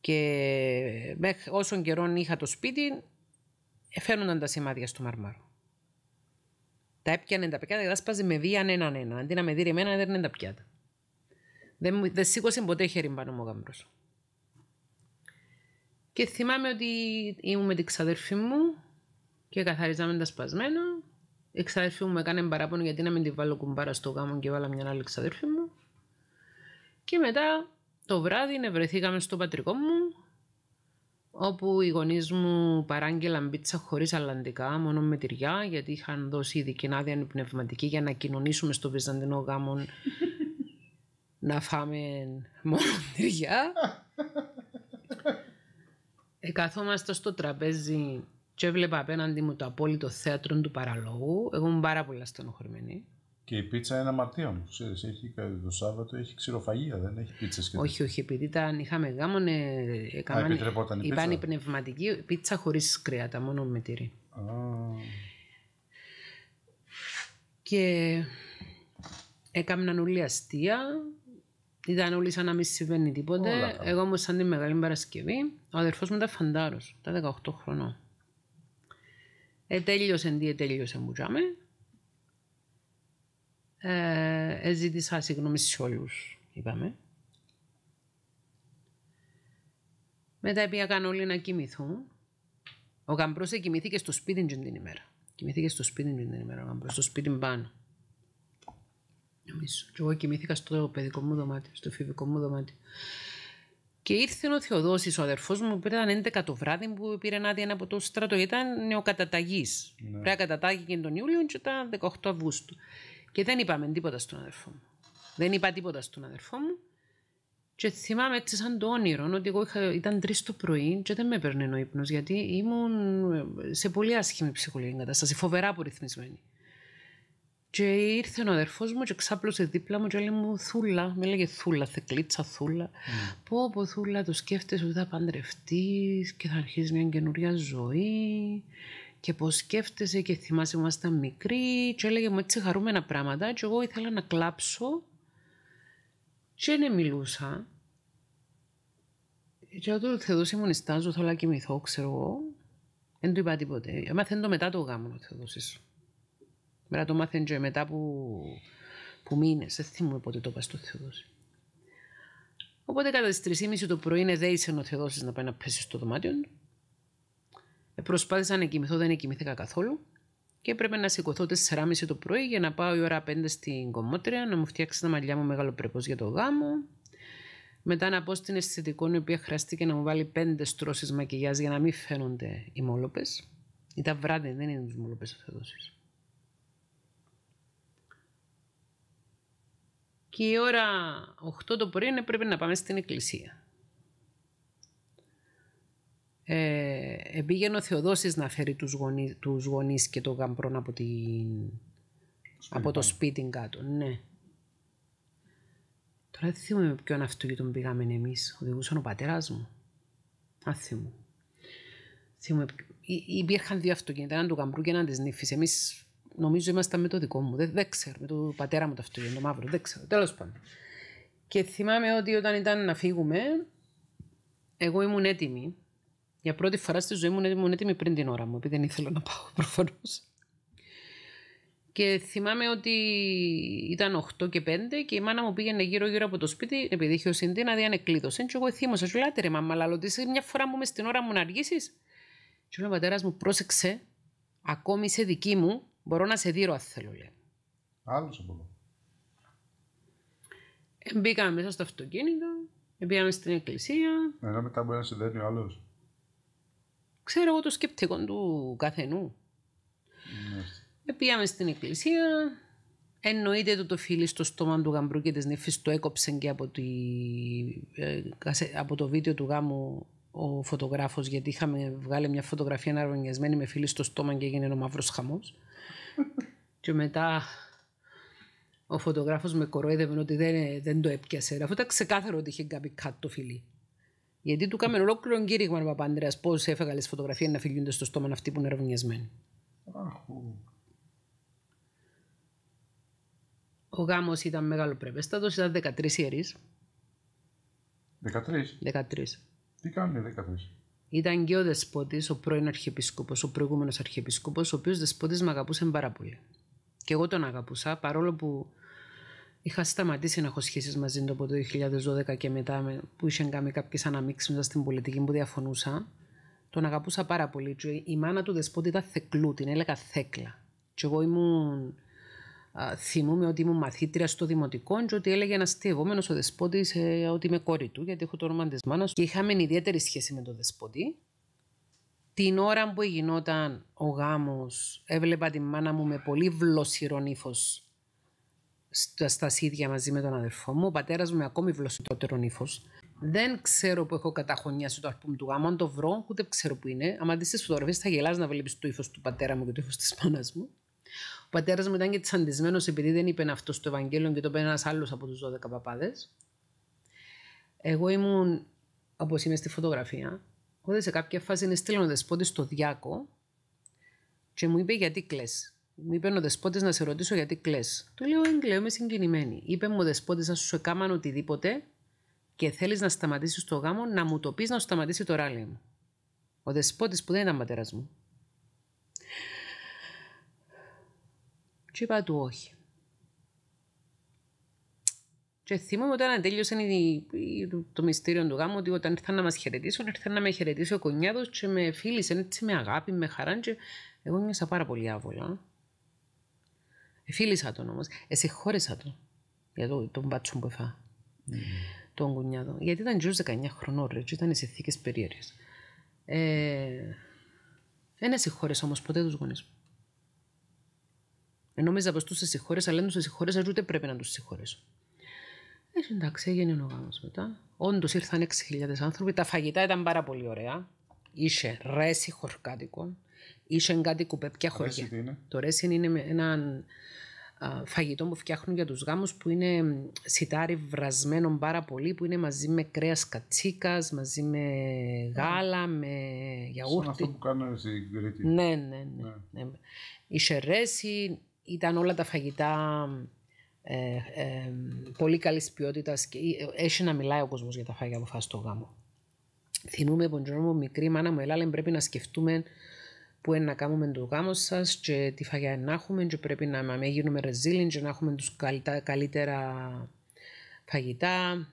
Και μέχρι όσων καιρό είχα το σπίτι, φαίνονταν τα σημάδια στο μάρμαρο. Τα έπιανε τα πιάτα και τα σπάζει με βίαν έναν έναν. Αντί να με δει εμένα, δεν είναι τα πιάτα. Δεν, σήκωσε ποτέ χέρι πάνω μου ο γαμπρός. Και θυμάμαι ότι ήμουν με την ξαδερφή μου και καθαρίζαμε τα σπασμένα η μου με έκανε παράπονο γιατί να μην τη βάλω κουμπάρα στο γάμο και βάλα μια άλλη ξαδέρφη μου. Και μετά το βράδυ βρεθήκαμε στο πατρικό μου όπου οι γονείς μου παράγγελαν πίτσα χωρίς αλλαντικά, μόνο με τυριά, γιατί είχαν δώσει ειδική άδεια πνευματική για να κοινωνήσουμε στο Βυζαντινό γάμο να φάμε μόνο τυριά. Ε, στο τραπέζι και έβλεπα απέναντι μου το απόλυτο θέατρο του παραλόγου. Εγώ ήμουν πάρα πολύ στενοχωρημένη. Και η πίτσα είναι αμαρτία μου. Ξέρεις, έχει, το Σάββατο έχει ξηροφαγία, δεν έχει πίτσα σχεδόν. Όχι, όχι, επειδή ήταν, είχαμε γάμον, ναι, έκαναν, η πίτσα. πνευματική πίτσα χωρίς κρέατα, μόνο με τυρί. Α. Και έκαναν όλη αστεία, ήταν όλοι σαν να μην συμβαίνει τίποτε. Εγώ όμως, σαν τη Μεγάλη Παρασκευή, ο αδερφός μου ήταν φαντάρος, ήταν 18 χρονών. Ε, τέλειωσε, τι ε, τέλειωσε μου τζάμε. Ε, ζήτησα συγγνώμη σε όλους, είπαμε. Μετά έπιακαν όλοι να κοιμηθούν. Ο Γαμπρός κοιμήθηκε στο σπίτι του την ημέρα. Κοιμήθηκε στο σπίτι του την ημέρα ο Γαμπρός, στο σπίτι πάνω. Νομίζω. Και εγώ κοιμήθηκα στο παιδικό μου δωμάτιο, στο φιβικό μου δωμάτιο. Και ήρθε ο Θεοδόσης, ο αδερφός μου, που ήταν 11 το βράδυ που πήρε άδεια από το στρατό. Ήταν νεοκαταταγής. Ναι. Πρέπει να κατατάγει τον Ιούλιο και ήταν 18 Αυγούστου. Και δεν είπαμε τίποτα στον αδερφό μου. Δεν είπα τίποτα στον αδερφό μου. Και θυμάμαι έτσι σαν το όνειρο ότι εγώ ήταν τρεις το πρωί και δεν με έπαιρνε ο ύπνος γιατί ήμουν σε πολύ άσχημη ψυχολογική κατάσταση, φοβερά απορριθμισμένη. Και ήρθε ο αδερφός μου και ξάπλωσε δίπλα μου και έλεγε μου θούλα, με έλεγε θούλα, θεκλίτσα θούλα. Mm. Πω πω θούλα, το σκέφτεσαι ότι θα παντρευτείς και θα αρχίσεις μια καινούρια ζωή και πώ σκέφτεσαι και θυμάσαι μας τα μικροί και έλεγε μου έτσι χαρούμενα πράγματα και εγώ ήθελα να κλάψω και δεν ναι, μιλούσα. Και όταν το Θεοδός ήμουν στάζω, θέλω να κοιμηθώ, ξέρω εγώ. Δεν του είπα τίποτε. Μαθαίνω το μετά το γάμο ο Θεοδός να το μάθαινε και μετά που, που μήνες. Δεν θυμούμαι πότε το είπα στο Θεοδόση. Οπότε κατά τις 3.30 το πρωί είναι ο Θεοδόσης να πάει να πέσει στο δωμάτιο Ε, προσπάθησα να κοιμηθώ, δεν κοιμηθήκα καθόλου. Και έπρεπε να σηκωθώ 4.30 το πρωί για να πάω η ώρα 5 στην κομμότρια, να μου φτιάξει τα μαλλιά μου μεγάλο πρεπός για το γάμο. Μετά να πω στην αισθητικό η οποία χρειάστηκε να μου βάλει πέντε στρώσεις μακιγιάζ για να μην φαίνονται οι μόλοπες. Ήταν βράδυ, δεν είναι τους μόλοπες και η ώρα 8 το πρωί πρέπει να πάμε στην εκκλησία. Ε, επήγαινε ο Θεοδόσης να φέρει τους, γονείς, γονείς και τον γαμπρόν από, την, από το σπίτι κάτω. Ναι. Τώρα δεν θυμούμαι με ποιον αυτοκίνητο πήγαμε εμείς. Οδηγούσαν ο πατέρας μου. Αν θυμούμαι. Υπήρχαν δύο αυτοκίνητα, έναν του γαμπρού και έναν της νύφης. Εμείς νομίζω ήμασταν με το δικό μου. Δεν, δεν ξέρω, με το πατέρα μου το αυτοκίνητο, το μαύρο, δεν ξέρω. Τέλος πάντων. Και θυμάμαι ότι όταν ήταν να φύγουμε, εγώ ήμουν έτοιμη. Για πρώτη φορά στη ζωή μου ήμουν έτοιμη πριν την ώρα μου, επειδή δεν ήθελα να πάω προφανώς. Και θυμάμαι ότι ήταν 8 και 5 και η μάνα μου πήγαινε γύρω-γύρω από το σπίτι, επειδή είχε ο Σιντή, να δει αν εκλείδωσε. Και εγώ θύμωσα, σου λέτε μαμά, αλλά ρωτήσε μια φορά μου μες στην ώρα μου να αργήσεις. Και λέει ο πατέρας μου, πρόσεξε, ακόμη είσαι δική μου Μπορώ να σε δείρω αν θέλω, λέει. Άλλος μπορώ. Ε, μπήκαμε μέσα στο αυτοκίνητο, ε, πήγαμε στην εκκλησία. Ενώ μετά μπορεί να σε ο άλλος. Ξέρω εγώ το σκεπτικό του καθενού. Ναι. Ε, πήγαμε στην εκκλησία. Εννοείται το το φίλι στο στόμα του γαμπρού και της νύφης το έκοψε και από, τη, από το βίντεο του γάμου ο φωτογράφος γιατί είχαμε βγάλει μια φωτογραφία αναρωνιασμένη με φίλη στο στόμα και έγινε ο μαύρος χαμός. και μετά ο φωτογράφος με κοροϊδεύει ότι δεν, δεν το έπιασε. Αφού ήταν ξεκάθαρο ότι είχε κάποιο κάτω το φιλί. Γιατί του κάμε ολόκληρο κήρυγμα ο παπάντρε πώ έφεγαλε φωτογραφία να φιλιούνται στο στόμα αυτοί που είναι αρωνιασμένοι. Ο γάμος ήταν μεγάλο πρεβέστατος, ήταν 13 ιερεί. 13. 13. Τι κάνουν οι δεκατέ. Ήταν και ο δεσπότης, ο πρώην αρχιεπισκόπος, ο προηγούμενος αρχιεπισκόπος, ο οποίος δεσπότης με αγαπούσε πάρα πολύ. Και εγώ τον αγαπούσα, παρόλο που είχα σταματήσει να έχω σχέσεις μαζί του από το 2012 και μετά, που είχαν κάνει κάποιες αναμίξεις μέσα στην πολιτική που διαφωνούσα. Τον αγαπούσα πάρα πολύ. η μάνα του δεσπότη ήταν θεκλού, την έλεγα θέκλα. Και εγώ ήμουν θυμούμαι ότι ήμουν μαθήτρια στο δημοτικό και ότι έλεγε ένας αστευόμενο ο δεσπότης ε, ότι είμαι κόρη του, γιατί έχω το όνομα της μάνας. Και είχαμε ιδιαίτερη σχέση με τον δεσπότη. Την ώρα που γινόταν ο γάμος, έβλεπα τη μάνα μου με πολύ βλωσιρό ύφος στα, σίδια μαζί με τον αδερφό μου. Ο πατέρας μου με ακόμη βλωσιτότερο ύφος. Δεν ξέρω που έχω καταχωνιάσει το αρπούμ του γάμου. Αν το βρω, ούτε ξέρω που είναι. Αν δεις τις φωτογραφίες, θα γελάς να βλέπεις το ύφος του πατέρα μου και το ύφος της μάνας μου πατέρας μου ήταν και τσαντισμένος επειδή δεν είπε αυτό στο Ευαγγέλιο και το είπε ένας άλλος από τους 12 παπάδες. Εγώ ήμουν, όπως είμαι στη φωτογραφία, οπότε σε κάποια φάση είναι στείλω δεσπότη στο Διάκο και μου είπε γιατί κλέ. Μου είπε ο δεσπότης να σε ρωτήσω γιατί κλε. Του λέω: Δεν κλαίω, είμαι συγκινημένη. Είπε μου ο δεσπότης, να σου έκαναν οτιδήποτε και θέλεις να σταματήσεις το γάμο, να μου το πεις να σταματήσει το ράλι μου. Ο δεσπότης που δεν ήταν πατέρας μου, Και είπα του όχι. Και θυμόμαι όταν τέλειωσε το μυστήριο του γάμου ότι όταν ήρθαν να μας χαιρετήσουν, ήρθαν να με χαιρετήσει ο κονιάδος και με φίλησαν έτσι με αγάπη, με χαρά. Και εγώ νιώσα πάρα πολύ άβολα. Φίλησα τον όμως. Εσύ τον για το, τον μπάτσο που έφαγα. Τον κουνιάδο. Γιατί ήταν τζου 19 χρονών, ρε, και ήταν οι συνθήκε περίεργες. Ε, δεν εσυχώρησα όμως ποτέ τους γονείς μου. Ε, νόμιζα πως τους συγχώρεσα, αλλά δεν του συγχώρεσα, ούτε πρέπει να τους συγχωρέσω. Ε, εντάξει, έγινε ο γάμο μετά. Όντως ήρθαν 6.000 άνθρωποι. Τα φαγητά ήταν πάρα πολύ ωραία. Είσαι ρέση χορκάτικο. Είσαι κάτι κουπέπια χωριά. Το ρέσι είναι ένα φαγητό που φτιάχνουν για τους γάμους, που είναι σιτάρι βρασμένο πάρα πολύ που είναι μαζί με κρέας κατσίκας, μαζί με γάλα, με γιαούρτι. Σαν αυτό που κάνανε στην Κρήτη. Ναι, ναι, ναι. ναι. ναι. ναι ήταν όλα τα φαγητά ε, ε, πολύ καλής ποιότητας και ε, έχει να μιλάει ο κόσμος για τα φάγια που φάει στο γάμο. Θυμούμε από τον μου μικρή μάνα μου, Ελλάδα, πρέπει να σκεφτούμε που είναι να κάνουμε το γάμο σας και τι φαγιά να έχουμε και πρέπει να με γίνουμε ρεζίλιν και να έχουμε τους καλύτερα, φαγητά,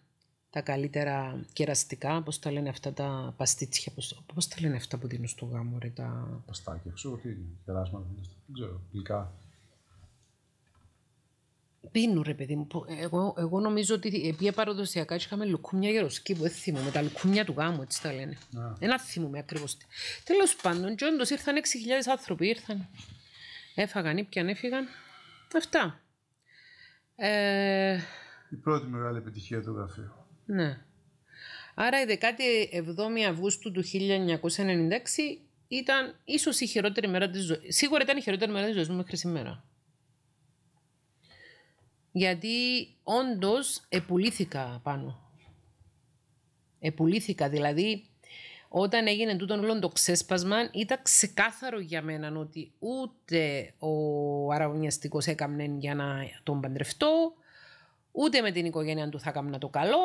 τα καλύτερα κεραστικά, Πώς τα λένε αυτά τα παστίτσια, Πώς τα λένε αυτά που δίνουν στο γάμο, ρε, τα... Παστάκια, ξέρω τι είναι, κεράσματα, δεν ξέρω, γλυκά. Πίνουν ρε παιδί μου. Εγώ, εγώ νομίζω ότι επειδή παραδοσιακά είχαμε λουκούμια γεροσκή που δεν θυμούμαι. Τα λουκούμια του γάμου έτσι τα λένε. Ένα θυμούμαι ακριβώ. Τέλος πάντων, και όντως ήρθαν 6.000 άνθρωποι. Ήρθαν. Έφαγαν, ήπιαν, έφυγαν. Αυτά. Ε... Η πρώτη μεγάλη επιτυχία του γραφείου. Ναι. Άρα η 17η Αυγούστου του 1996 ήταν ίσως η χειρότερη μέρα της ζωή. Σίγουρα ήταν η χειρότερη μέρα μου μέχρι σήμερα γιατί όντως επουλήθηκα πάνω. Επουλήθηκα, δηλαδή όταν έγινε τον όλο το ξέσπασμα ήταν ξεκάθαρο για μένα ότι ούτε ο αραβωνιαστικός έκαμνε για να τον παντρευτώ, ούτε με την οικογένεια του θα έκαμνα το καλό,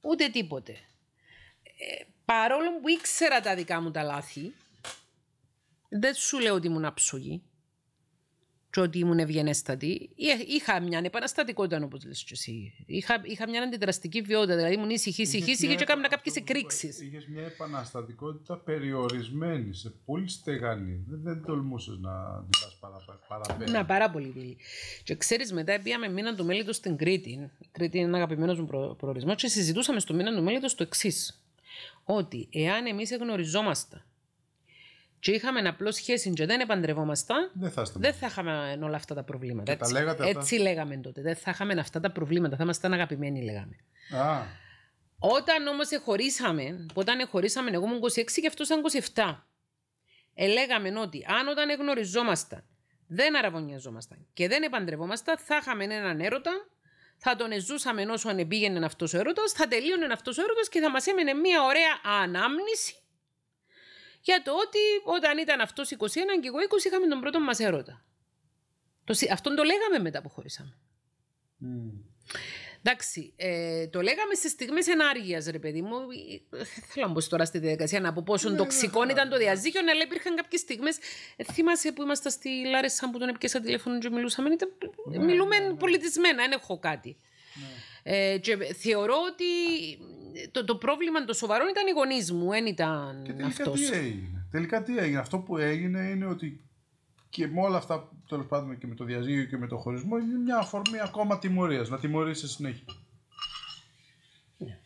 ούτε τίποτε. Ε, παρόλο που ήξερα τα δικά μου τα λάθη, δεν σου λέω ότι ήμουν αψογή, και ότι ήμουν ευγενέστατη. Είχα μια επαναστατικότητα, όπως λες και εσύ. Είχα, είχα μια αντιδραστική βιότητα. Δηλαδή, ήμουν ήσυχη, ήσυχη, ήσυχη και έκανα κάποιε εκρήξεις. Είχες μια επαναστατικότητα περιορισμένη, σε πολύ στεγανή. Δεν, δεν τολμούσες να την πα Να, πάρα πολύ πολύ. Και ξέρεις, μετά πήγαμε μήνα του μέλητος στην Κρήτη. Η Κρήτη είναι ένα αγαπημένος μου προ, προορισμό. Και συζητούσαμε στο μήνα του μέλητος το εξής. Ότι εάν εμείς εγνωριζόμαστε και είχαμε απλώ σχέση και δεν επαντρευόμασταν, δεν θα, δεν θα είχαμε όλα αυτά τα προβλήματα. έτσι, τα λέγατε έτσι λέγαμε τότε. Δεν θα είχαμε αυτά τα προβλήματα. Θα ήμασταν αγαπημένοι, λέγαμε. Α. Όταν όμως εχωρίσαμε, όταν εχωρίσαμε, εγώ ήμουν 26 και αυτός ήταν 27. Ελέγαμε ότι αν όταν εγνωριζόμασταν, δεν αραβωνιαζόμασταν και δεν επαντρευόμασταν, θα είχαμε έναν έρωτα, θα τον ζούσαμε όσο ανεπήγαινε αυτός ο έρωτας, θα τελείωνε αυτός ο έρωτας και θα μας έμενε μια ωραία ανάμνηση για το ότι όταν ήταν αυτός 21 και εγώ 20 είχαμε τον πρώτο μας έρωτα. Το, αυτόν το λέγαμε μετά που χωρίσαμε. Mm. Εντάξει, ε, το λέγαμε σε στιγμές ενάργειας, ρε παιδί μου. Ε, θέλω να μπω τώρα στη διαδικασία να πω πόσο ναι, τοξικό ναι, ήταν το ναι. διαζύγιο, αλλά υπήρχαν κάποιες στιγμές. Ε, θυμάσαι που ήμασταν στη Λάρεσσα που τον έπιασα τηλέφωνο και μιλούσαμε. μιλούμε πολιτισμένα, δεν έχω κάτι. Ναι. Ε, και θεωρώ ότι το, το πρόβλημα το σοβαρό ήταν οι γονείς μου, δεν ήταν και τελικά Τι έγινε. Τελικά τι έγινε. Αυτό που έγινε είναι ότι και με όλα αυτά τέλος πάντων και με το διαζύγιο και με το χωρισμό είναι μια αφορμή ακόμα τιμωρίας. Να τιμωρήσει συνέχεια. Ναι.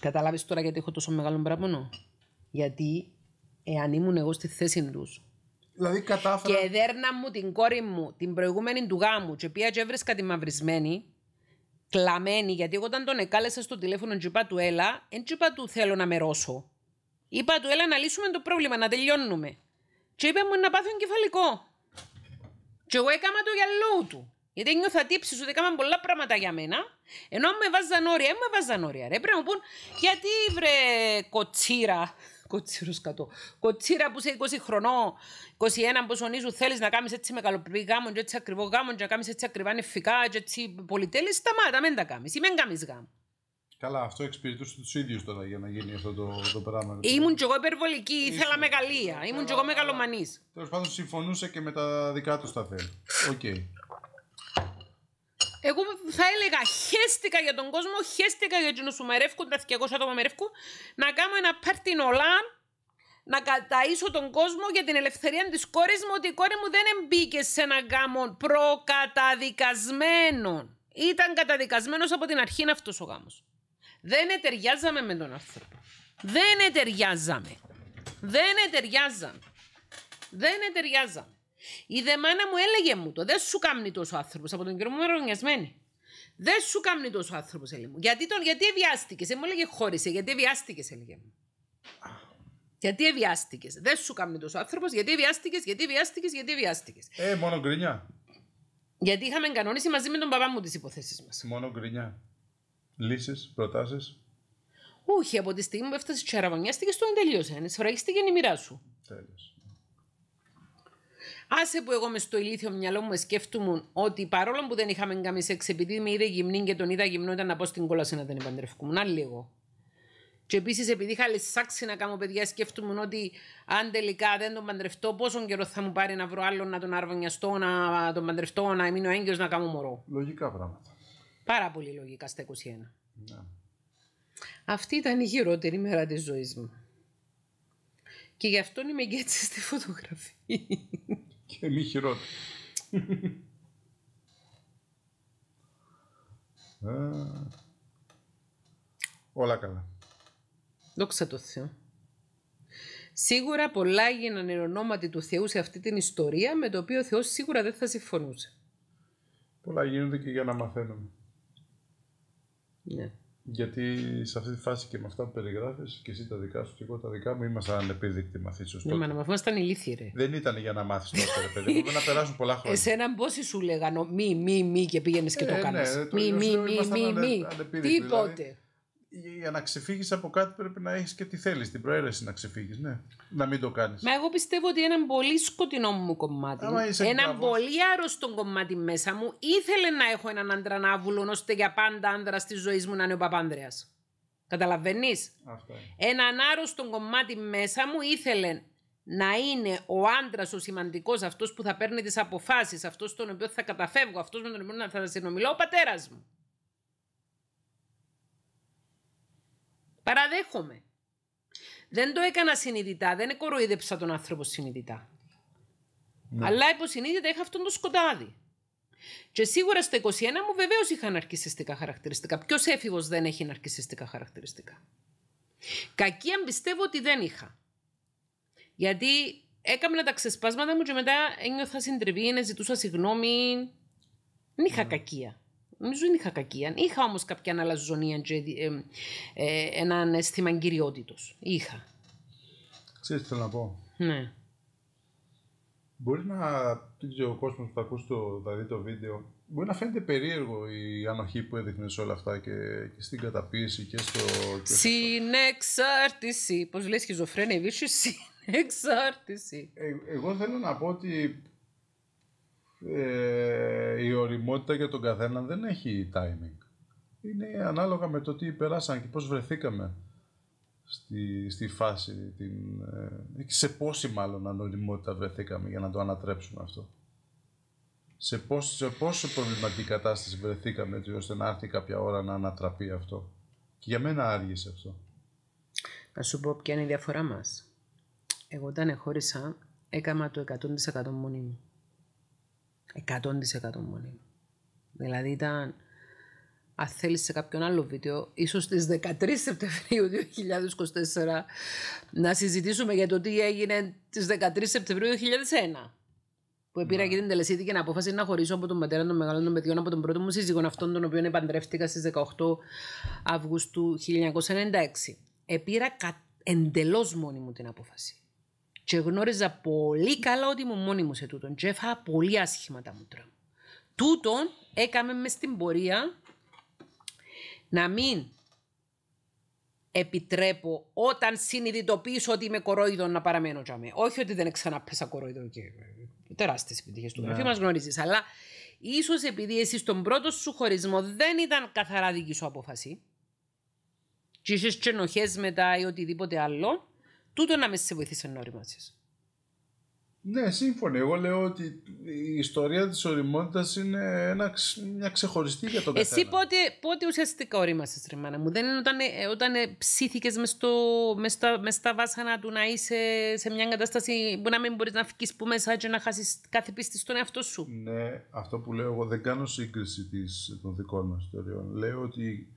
Καταλάβεις τώρα γιατί έχω τόσο μεγάλο παράπονο. Γιατί εάν ήμουν εγώ στη θέση τους. Δηλαδή κατάφερα... Και δέρνα μου την κόρη μου την προηγούμενη του γάμου και πία και έβρισκα τη μαυρισμένη κλαμμένη, γιατί εγώ όταν τον εκάλεσα στο τηλέφωνο και είπα του έλα, δεν είπα του θέλω να με ρώσω». Είπα του έλα να λύσουμε το πρόβλημα, να τελειώνουμε. Και είπε μου να πάθω εγκεφαλικό. Και εγώ έκανα το γυαλό του. Γιατί νιώθα τύψει ότι έκαναν πολλά πράγματα για μένα, ενώ με βάζαν όρια, με βάζαν όρια. Ρε, πρέπει να μου πούν, γιατί βρε κοτσίρα, κοτσίρους κατώ. Κοτσίρα που είσαι 20 χρονών, 21 που σου θέλεις να κάνεις έτσι μεγαλοπρεπή γάμο και έτσι ακριβό γάμο και να κάνεις έτσι ακριβά νεφικά και έτσι πολυτέλειες, σταμάτα, μην τα κάνεις ή μην κάνεις γάμο. Καλά, αυτό εξυπηρετούσε τους ίδιους τώρα για να γίνει αυτό το, το πράγμα. Ήμουν κι εγώ υπερβολική, ήθελα μεγαλία. Ήμουν κι εγώ μεγαλομανής. Τέλος πάντων, συμφωνούσε και με τα δικά του τα θέλει. Οκ. Okay. Εγώ θα έλεγα χέστηκα για τον κόσμο, χέστηκα για την που τα 200 άτομα να κάνω ένα πάρτι να καταίσω τον κόσμο για την ελευθερία της κόρης μου, ότι η κόρη μου δεν μπήκε σε ένα γάμο προκαταδικασμένο. Ήταν καταδικασμένος από την αρχή αυτός ο γάμος. Δεν εταιριάζαμε με τον άνθρωπο. Δεν εταιριάζαμε. Δεν ταιριάζαμε. Δεν εταιριάζαμε. Η δε μάνα μου έλεγε μου το, δεν σου κάνει τόσο άνθρωπος. Από τον κύριο μου είμαι Δεν σου κάνει τόσο άνθρωπος, έλεγε μου. Γιατί, τον, γιατί βιάστηκε, ε, μου έλεγε χώρισε, γιατί βιάστηκε, έλεγε μου. Γιατί έβιάστηκε, Δεν σου κάνει τόσο άνθρωπος, γιατί βιάστηκε, γιατί βιάστηκε, γιατί βιάστηκε. Ε, μόνο γκρινιά. Γιατί είχαμε κανόνιση μαζί με τον παπά μου τις υποθέσεις μας. Μόνο γκρινιά. Λύσεις, προτάσεις. Όχι, από τη στιγμή που έφτασες τη τσαραβωνιά, τον τελείωσε. Σφραγίστηκε η μοίρα σου. Τέλειωσε. Άσε που εγώ μες στο ηλίθιο μυαλό μου σκέφτομαι ότι παρόλο που δεν είχαμε κάνει σεξ, επειδή με είδε γυμνή και τον είδα γυμνό, ήταν να πω στην κόλαση να την επαντρευκούμουν. Να λίγο. Και επίσης, επειδή είχα λησάξει να κάνω παιδιά, σκέφτομαι ότι αν τελικά δεν τον παντρευτώ, πόσο καιρό θα μου πάρει να βρω άλλον να τον αρβωνιαστώ, να τον παντρευτώ, να μείνω έγκυος, να κάνω μωρό. Λογικά πράγματα. Πάρα πολύ λογικά στα 21. Ναι. Αυτή ήταν η χειρότερη μέρα της ζωής μου. Και γι' αυτό είμαι και έτσι στη φωτογραφία και μη χειρότερα. Ε, όλα καλά. Δόξα τω Θεώ. Σίγουρα πολλά έγιναν εν ονόματι του Θεού σε αυτή την ιστορία με το οποίο ο Θεός σίγουρα δεν θα συμφωνούσε. Πολλά γίνονται και για να μαθαίνουμε. Ναι. Γιατί σε αυτή τη φάση και με αυτά που περιγράφεις και εσύ τα δικά σου και εγώ τα δικά μου ήμασταν ανεπίδεικτοι μαθητέ. Ναι, μα ήταν ηλίθιοι, Δεν ήταν για να μάθεις το παιδί μου, να περάσουν πολλά χρόνια. Εσένα πόσοι σου λέγανε μη, μη, μη και πήγαινες και το κάνει. Μη, μη, μη, μη, μη. Τίποτε για να ξεφύγει από κάτι πρέπει να έχεις και τι θέλεις, την προαίρεση να ξεφύγεις. Ναι. Να μην το κάνεις. Μα εγώ πιστεύω ότι ένα πολύ σκοτεινό μου κομμάτι, ένα πολύ άρρωστο κομμάτι μέσα μου, ήθελε να έχω έναν άντρα αντρανάβουλο ώστε για πάντα άντρα τη ζωή μου να είναι ο παπάνδρεας. Καταλαβαίνεις. Έναν άρρωστο κομμάτι μέσα μου ήθελε να είναι ο άντρας ο σημαντικός, αυτός που θα παίρνει τις αποφάσεις, αυτός τον οποίο θα καταφεύγω, αυτός με τον οποίο θα συνομιλώ, ο πατέρας μου. Παραδέχομαι. Δεν το έκανα συνειδητά, δεν κοροϊδέψα τον άνθρωπο συνειδητά. Ναι. Αλλά υποσυνείδητα είχα αυτόν τον σκοτάδι. Και σίγουρα στο 21 μου βεβαίως είχα ναρκιστικά χαρακτηριστικά. Ποιος έφηβος δεν έχει ναρκιστικά χαρακτηριστικά. Κακία πιστεύω ότι δεν είχα. Γιατί έκανα τα ξεσπάσματα μου και μετά ένιωθα συντριβή, ζητούσα συγγνώμη. Δεν είχα ναι. κακία. Νομίζω δεν είχα κακία. Είχα όμως κάποια αναλαζονία ε, ε, ε, έναν αίσθημα κυριότητο. Είχα. Ξέρεις τι θέλω να πω. Ναι. Μπορεί να. ο κόσμος που θα ακούσει το, θα το βίντεο. Μπορεί να φαίνεται περίεργο η ανοχή που έδειχνε όλα αυτά και, και στην καταπίεση και στο. Συνεξάρτηση. Πώ λέει χιζοφρένη, η συνεξάρτηση. Ε, εγώ θέλω να πω ότι ε, η οριμότητα για τον καθένα δεν έχει timing. Είναι ανάλογα με το τι περάσαν και πώς βρεθήκαμε στη, στη φάση, την, ε, σε πόση μάλλον ανοριμότητα βρεθήκαμε για να το ανατρέψουμε αυτό. Σε, πόσο, σε πόσο προβληματική κατάσταση βρεθήκαμε έτσι ώστε να έρθει κάποια ώρα να ανατραπεί αυτό. Και για μένα άργησε αυτό. Να σου πω ποια είναι η διαφορά μας. Εγώ όταν εχώρισα έκανα το 100% μόνη μου. 100% μου. Δηλαδή ήταν, αν θέλεις σε κάποιον άλλο βίντεο, ίσως στις 13 Σεπτεμβρίου 2024, να συζητήσουμε για το τι έγινε τις 13 Σεπτεμβρίου 2001. Που επήρα ναι. και την τελεσίδικη και απόφαση να χωρίσω από τον πατέρα των μεγαλών των παιδιών, από τον πρώτο μου σύζυγο, αυτόν τον οποίο επαντρεύτηκα στις 18 Αυγούστου 1996. Επήρα εντελώς μόνη μου την απόφαση. Και γνώριζα πολύ καλά ότι ήμουν μόνη σε τούτον. Και έφαγα πολύ άσχημα τα μούτρα. Τούτον έκαμε μες στην πορεία να μην επιτρέπω όταν συνειδητοποιήσω ότι είμαι κορόιδο να παραμένω τζαμί. Όχι ότι δεν ξαναπέσα κορόιδο και τεράστιες επιτυχίες του ναι. γραφείου yeah. μας γνωρίζεις, αλλά ίσως επειδή εσύ στον πρώτο σου χωρισμό δεν ήταν καθαρά δική σου απόφαση και είσαι και μετά ή οτιδήποτε άλλο, τούτο να με σε βοηθήσει να οριμάσεις. Ναι, σύμφωνα. Εγώ λέω ότι η ιστορία της οριμότητας είναι ένα, μια ξεχωριστή για τον καθένα. Εσύ πότε, πότε ουσιαστικά ορίμασες, ρε μου. Δεν είναι όταν, ε, όταν ε, ψήθηκες μες, στα, βάσανα του να είσαι σε μια κατάσταση που να μην μπορείς να φύγει που μέσα και να χάσεις κάθε πίστη στον εαυτό σου. Ναι, αυτό που λέω εγώ δεν κάνω σύγκριση των δικών μας ιστοριών. Λέω ότι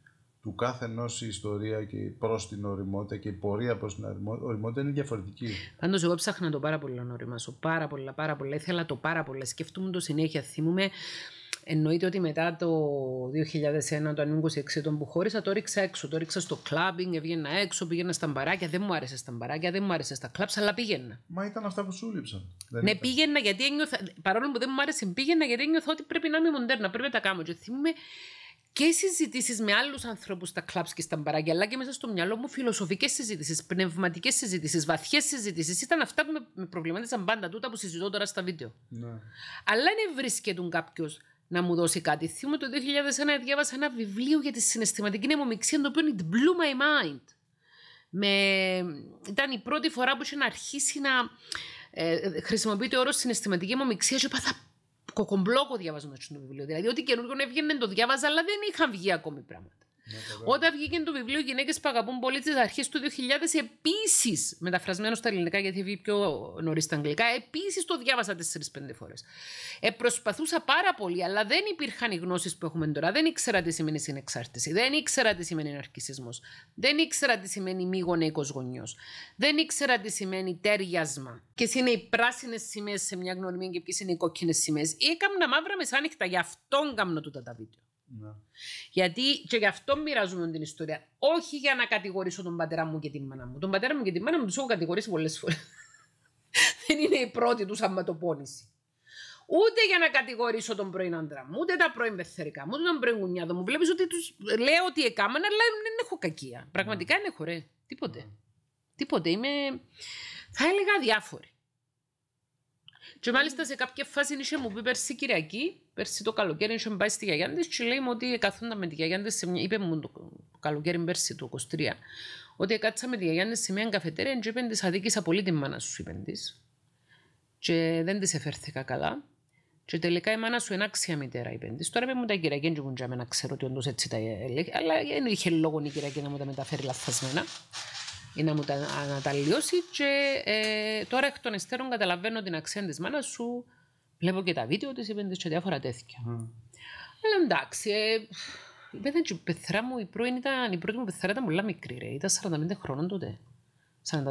του κάθε ενός η ιστορία και προς την οριμότητα και η πορεία προς την οριμότητα είναι διαφορετική. Πάντως, εγώ ψάχνα το πάρα πολύ να οριμάσω. Πάρα πολλά, πάρα πολλά. Ήθελα το πάρα πολλά. Σκεφτούμε το συνέχεια. Θυμούμε, εννοείται ότι μετά το 2001, το 26 τον που χώρισα, το ρίξα έξω. Το ρίξα στο κλαμπινγκ, έβγαινα έξω, πήγαινα στα μπαράκια. Δεν μου άρεσε στα μπαράκια, δεν μου άρεσε στα κλαμπ, αλλά πήγαινα. Μα ήταν αυτά που σου λείψαν. ναι, πήγαινα γιατί ένιωθα. Παρόλο που δεν μου άρεσε, πήγαινα γιατί ένιωθα ότι πρέπει να είμαι μοντέρνα, πρέπει να τα κάνω. Και θυμούμε και συζητήσεις με άλλους ανθρώπους στα κλαμπ και στα μπαράκια, αλλά και μέσα στο μυαλό μου φιλοσοφικές συζητήσεις, πνευματικές συζητήσεις, βαθιές συζητήσεις. Ήταν αυτά που με προβλημάτισαν πάντα τούτα που συζητώ τώρα στα βίντεο. Ναι. Αλλά δεν βρίσκεται κάποιος να μου δώσει κάτι. Θυμούμαι το 2001 διάβασα ένα βιβλίο για τη συναισθηματική νεμομηξία, το οποίο it blew my mind. Με... Ήταν η πρώτη φορά που είχε να αρχίσει να ε, ε χρησιμοποιείται ο όρος συναισθηματική νεμομηξία και θα κοκομπλόκο διαβάζοντα το βιβλίο. Δηλαδή, ό,τι καινούργιο έβγαινε το διάβαζα, αλλά δεν είχαν βγει ακόμη πράγματα. Ναι, Όταν βγήκε το βιβλίο Γυναίκες που αγαπούν πολύ τις αρχές του 2000, επίσης μεταφρασμένο στα ελληνικά, γιατί βγήκε πιο νωρίς στα αγγλικά, επίσης το διάβασα 4-5 φορές. Ε, προσπαθούσα πάρα πολύ, αλλά δεν υπήρχαν οι γνώσεις που έχουμε τώρα. Δεν ήξερα τι σημαίνει συνεξάρτηση. Δεν ήξερα τι σημαίνει ναρκισμό. Δεν ήξερα τι σημαίνει μη γονέικος γονιός. Δεν ήξερα τι σημαίνει τέριασμα. Ποιες είναι οι πράσινες σημαίες σε μια γνωριμία και ποιες είναι οι κόκκινες σημαίες. Έκαμνα μαύρα μεσάνυχτα, γι' αυτόν κάμνω τούτα τα ναι. Γιατί και γι' αυτό μοιράζουμε την ιστορία. Όχι για να κατηγορήσω τον πατέρα μου και τη μάνα μου. Τον πατέρα μου και τη μάνα μου τους έχω κατηγορήσει πολλές φορές. Δεν είναι η πρώτη τους αματοπόνηση. Ούτε για να κατηγορήσω τον πρώην άντρα μου, ούτε τα πρώην βεθερικά μου, ούτε τον πρώην γουνιάδο μου. Βλέπεις ότι τους λέω ότι έκαναν, αλλά δεν έχω κακία. Ναι. Πραγματικά δεν έχω ρε. Τίποτε. Ναι. Τίποτε. Είμαι, θα έλεγα, διάφορη. Και μάλιστα σε κάποια φάση είχε μου πει πέρσι Κυριακή, Πέρσι το καλοκαίρι είχε πάει στη γιαγιά της και λέει μου ότι καθόνταν με τη γιαγιά της Είπε μου το καλοκαίρι πέρσι το 23 ότι κάτσα με τη γιαγιά της σε μια καφετέρια και είπε της αδίκησα πολύ τη μάνα σου είπε της. Και δεν της εφέρθηκα καλά. Και τελικά η μάνα σου είναι άξια μητέρα, είπε της. Τώρα είπε μου τα κυριακή, δεν να ξέρω ότι όντως έτσι τα έλεγε. Αλλά δεν είχε λόγο η κυρία να μου τα μεταφέρει λαθασμένα ή να μου τα αναταλιώσει. Και ε, τώρα εκ των υστέρων καταλαβαίνω την αξία της μάνας σου Βλέπω και τα βίντεο της, είπε σε διάφορα τέτοια. Mm. Αλλά εντάξει, ε, η πεθρά μου, η πρώην ήταν, μου πεθρά ήταν πολύ μικρή ρε. Ήταν 45 χρόνων τότε. 44,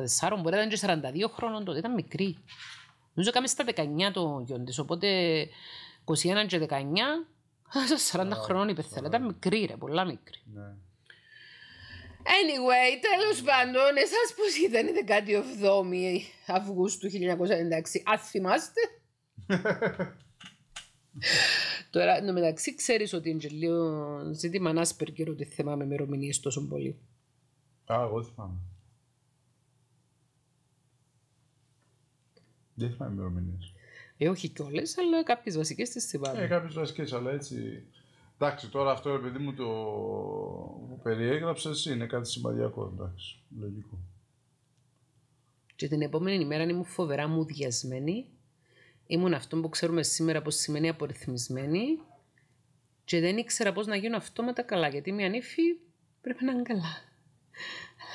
μπορεί να ήταν και 42 χρόνων τότε. Ήταν μικρή. Νομίζω κάμε στα 19 το γιον της, οπότε 21 και 19, 40 χρόνων η πεθρά. Ήταν μικρή ρε, πολλά μικρή. Ναι. Anyway, τέλος πάντων, εσάς πώς ήταν η 17η ε, Αυγούστου 1996, ας θυμάστε. Τώρα, εν μεταξύ, ξέρεις ότι είναι λίγο ζήτημα σπερκύρω ότι θυμάμαι ημερομηνίες τόσο πολύ. Α, εγώ θυμάμαι. Δεν θυμάμαι ημερομηνίες. Ε, όχι κιόλας, αλλά κάποιες βασικές τις θυμάμαι. Ε, κάποιες βασικές, αλλά έτσι. Εντάξει, τώρα αυτό επειδή μου το περιέγραψες είναι κάτι σημαντικό. Εντάξει, λογικό. Και την επόμενη ημέρα ήμουν φοβερά μου διασμένη Ήμουν αυτό που ξέρουμε σήμερα πώ σημαίνει απορριθμισμένη και δεν ήξερα πώ να γίνω αυτόματα καλά, γιατί μια νύφη πρέπει να είναι καλά.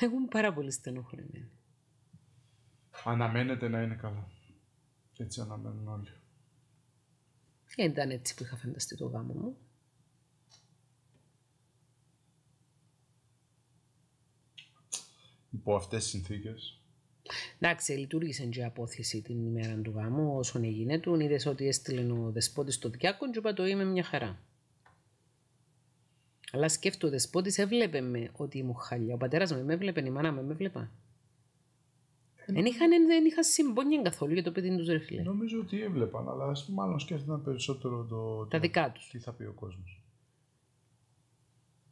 Αλλά είμαι πάρα πολύ στενοχωρημένη. Αναμένεται να είναι καλά. Έτσι αναμένουν όλοι. Δεν ήταν έτσι που είχα φανταστεί το γάμο μου. Υπό αυτές τις συνθήκες Εντάξει, λειτουργήσε και η απόθεση την ημέρα του γάμου όσον έγινε του. Είδες ότι έστειλε ο δεσπότης στο διάκον και είπα το είμαι μια χαρά. Αλλά σκέφτομαι ο δεσπότης έβλεπε με ότι ήμουν χαλιά. Ο πατέρας μου με έβλεπε, η μάνα με έβλεπα. Δεν είχαν, δεν είχαν συμπόνια καθόλου για το παιδί τους ρεφιλέ. Νομίζω ότι έβλεπαν, αλλά μάλλον σκέφτηκαν περισσότερο το, τα δικά τους. Τι θα πει ο κόσμος.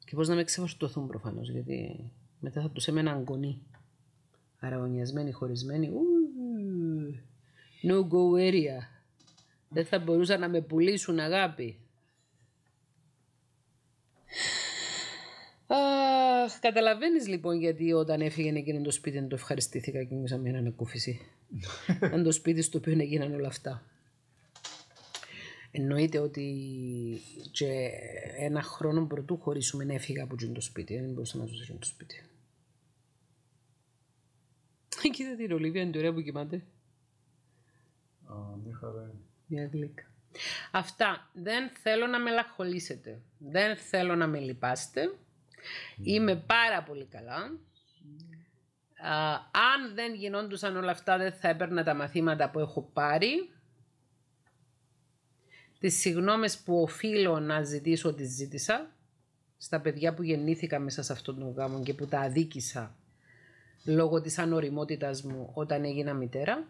Και πώς να με ξεφορτωθούν προφανώς, γιατί μετά θα τους έμεναν γονεί. Αραγωνιασμένοι, χωρισμένοι. Ου, no go area. Δεν θα μπορούσα να με πουλήσουν αγάπη. Αχ, καταλαβαίνεις λοιπόν γιατί όταν έφυγε εκείνο το σπίτι δεν το ευχαριστήθηκα και μου μια ανακούφιση. Αν το σπίτι στο οποίο έγιναν όλα αυτά. Εννοείται ότι και ένα χρόνο πρωτού χωρίσουμε να έφυγα από το σπίτι. Δεν μπορούσα να ζω το σπίτι κοίτα την Ολίβια ωραίο που κοιμάται. Α, μια χαρά. Μια γλύκα. Αυτά. Δεν θέλω να με λαχολήσετε. Δεν θέλω να με λυπάσετε. Ναι. Είμαι πάρα πολύ καλά. αν δεν γινόντουσαν όλα αυτά, δεν θα έπαιρνα τα μαθήματα που έχω πάρει. Τις συγγνώμες που οφείλω να ζητήσω, τις ζήτησα. Στα παιδιά που γεννήθηκα μέσα σε αυτόν τον γάμο και που τα αδίκησα λόγω της ανοριμότητας μου όταν έγινα μητέρα.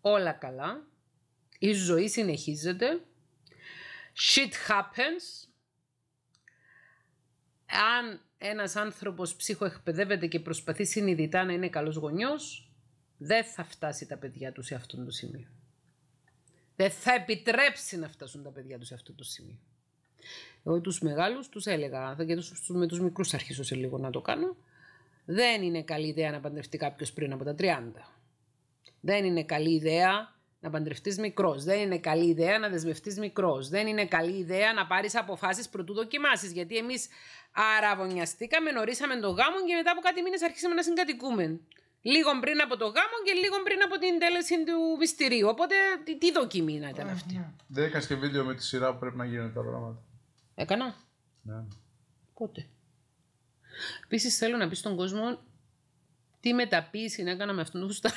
Όλα καλά. Η ζωή συνεχίζεται. Shit happens. Αν ένας άνθρωπος ψυχοεκπαιδεύεται και προσπαθεί συνειδητά να είναι καλός γονιός, δεν θα φτάσει τα παιδιά του σε αυτό το σημείο. Δεν θα επιτρέψει να φτάσουν τα παιδιά του σε αυτό το σημείο. Εγώ τους μεγάλους τους έλεγα, θα με τους μικρούς αρχίσω σε λίγο να το κάνω. Δεν είναι καλή ιδέα να παντρευτεί κάποιος πριν από τα 30. Δεν είναι καλή ιδέα να παντρευτείς μικρός. Δεν είναι καλή ιδέα να δεσμευτείς μικρός. Δεν είναι καλή ιδέα να πάρεις αποφάσεις πρωτού δοκιμάσεις. Γιατί εμείς αραβωνιαστήκαμε, νορίσαμε τον γάμο και μετά από κάτι μήνες αρχίσαμε να συγκατοικούμε. Λίγο πριν από το γάμο και λίγο πριν από την τέλεση του μυστηρίου. Οπότε τι, τι δοκιμή να ήταν αυτή. είχα και βίντεο με τη σειρά που πρέπει να γίνουν τα πράγματα. Έκανα. Ναι. Πότε. Επίσης θέλω να πεις στον κόσμο τι μεταποίηση να έκανα με αυτόν τον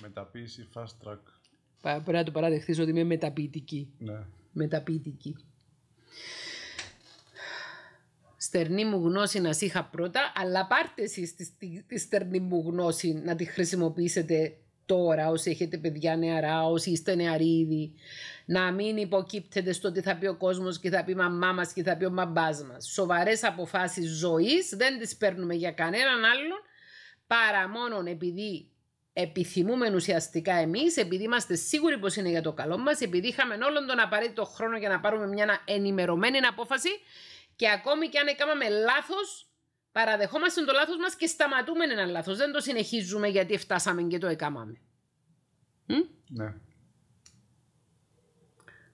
μεταποίηση fast track. Πρέπει να το παραδεχθεί ότι είμαι μεταποιητική. Ναι. Μεταποιητική. Στερνή μου γνώση να είχα πρώτα, αλλά πάρτε εσείς τη, τη, τη στερνή μου γνώση να τη χρησιμοποιήσετε τώρα, όσοι έχετε παιδιά νεαρά, όσοι είστε νεαροί να μην υποκύπτετε στο τι θα πει ο κόσμος και θα πει μαμά μας και θα πει ο μπαμπάς μας. Σοβαρές αποφάσεις ζωής δεν τις παίρνουμε για κανέναν άλλον παρά μόνο επειδή επιθυμούμε ουσιαστικά εμείς, επειδή είμαστε σίγουροι πως είναι για το καλό μας, επειδή είχαμε όλον τον απαραίτητο χρόνο για να πάρουμε μια ενημερωμένη απόφαση και ακόμη και αν έκαναμε λάθος, παραδεχόμαστε το λάθος μας και σταματούμε ένα λάθος. Δεν το συνεχίζουμε γιατί φτάσαμε και το έκαμαμε. Ναι.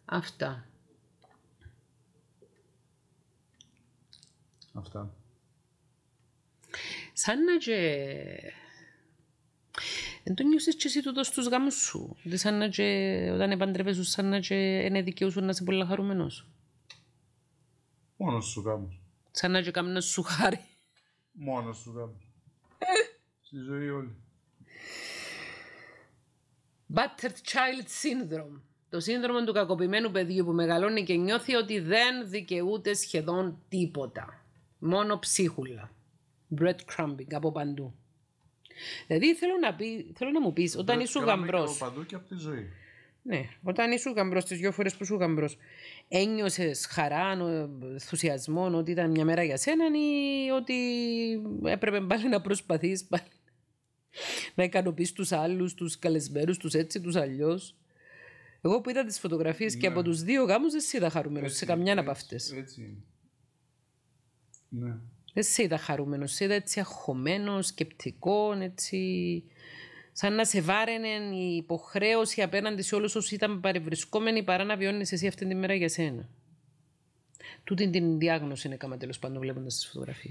Αυτά. Αυτά. Σαν να και... Δεν το νιώσεις και εσύ τούτος στους γάμους σου. Δεν δηλαδή σαν να και όταν επαντρεύεσαι σαν να και είναι σου να είσαι πολύ χαρούμενος. Μόνος στους γάμους. Σαν να και κάνουν σου χάρη. Μόνος σου βέβαια. Στη ζωή όλη. Butter Child Syndrome. Το σύνδρομο του κακοποιημένου παιδιού που μεγαλώνει και νιώθει ότι δεν δικαιούται σχεδόν τίποτα. Μόνο ψίχουλα. Breadcrumbing από παντού. Δηλαδή θέλω να, μου πεις, όταν ήσουν γαμπρός... Από παντού και από τη ζωή. Ναι, όταν ήσουν γαμπρός τις δυο φορές που ήσουν γαμπρός, ένιωσε χαρά, ενθουσιασμό ότι ήταν μια μέρα για σένα ή ότι έπρεπε πάλι να προσπαθείς να ικανοποιείς τους άλλους, τους καλεσμένους, τους έτσι, τους αλλιώς. Εγώ που είδα τις φωτογραφίες και από ναι. τους δύο γάμους δεν σε είδα χαρούμενος σε καμιά από αυτές. Έτσι. Ναι. Δεν σε είδα χαρούμενος, σε είδα έτσι αχωμένο, σκεπτικός, έτσι σαν να σε βάραινε η υποχρέωση απέναντι σε όλους όσου ήταν παρευρισκόμενοι παρά να βιώνεις εσύ αυτή τη μέρα για σένα. Τούτη την διάγνωση είναι κάμα τέλος πάντων βλέποντας τις φωτογραφίες.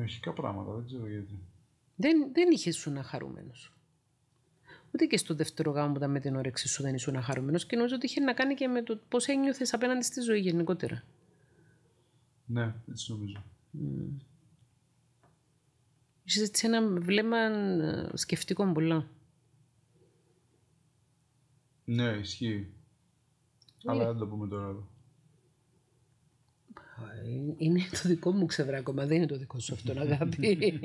αρχικά πράγματα, δεν ξέρω γιατί. Δεν, δεν είχες σου να χαρούμενος. Ούτε και στο δεύτερο γάμο που ήταν με την όρεξη σου δεν ήσουν χαρούμενος και νομίζω ότι είχε να κάνει και με το πώς ένιωθες απέναντι στη ζωή γενικότερα. Ναι, έτσι νομίζω. Mm. Είσαι έτσι ένα βλέμμα ε, σκεφτικό πολλά. Ναι, ισχύει. Αλλά ναι. δεν το πούμε τώρα ε, Είναι το δικό μου ξεβράκωμα, δεν είναι το δικό σου αυτό, αγάπη.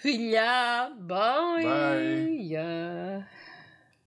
Φιλιά, bye. bye. Yeah.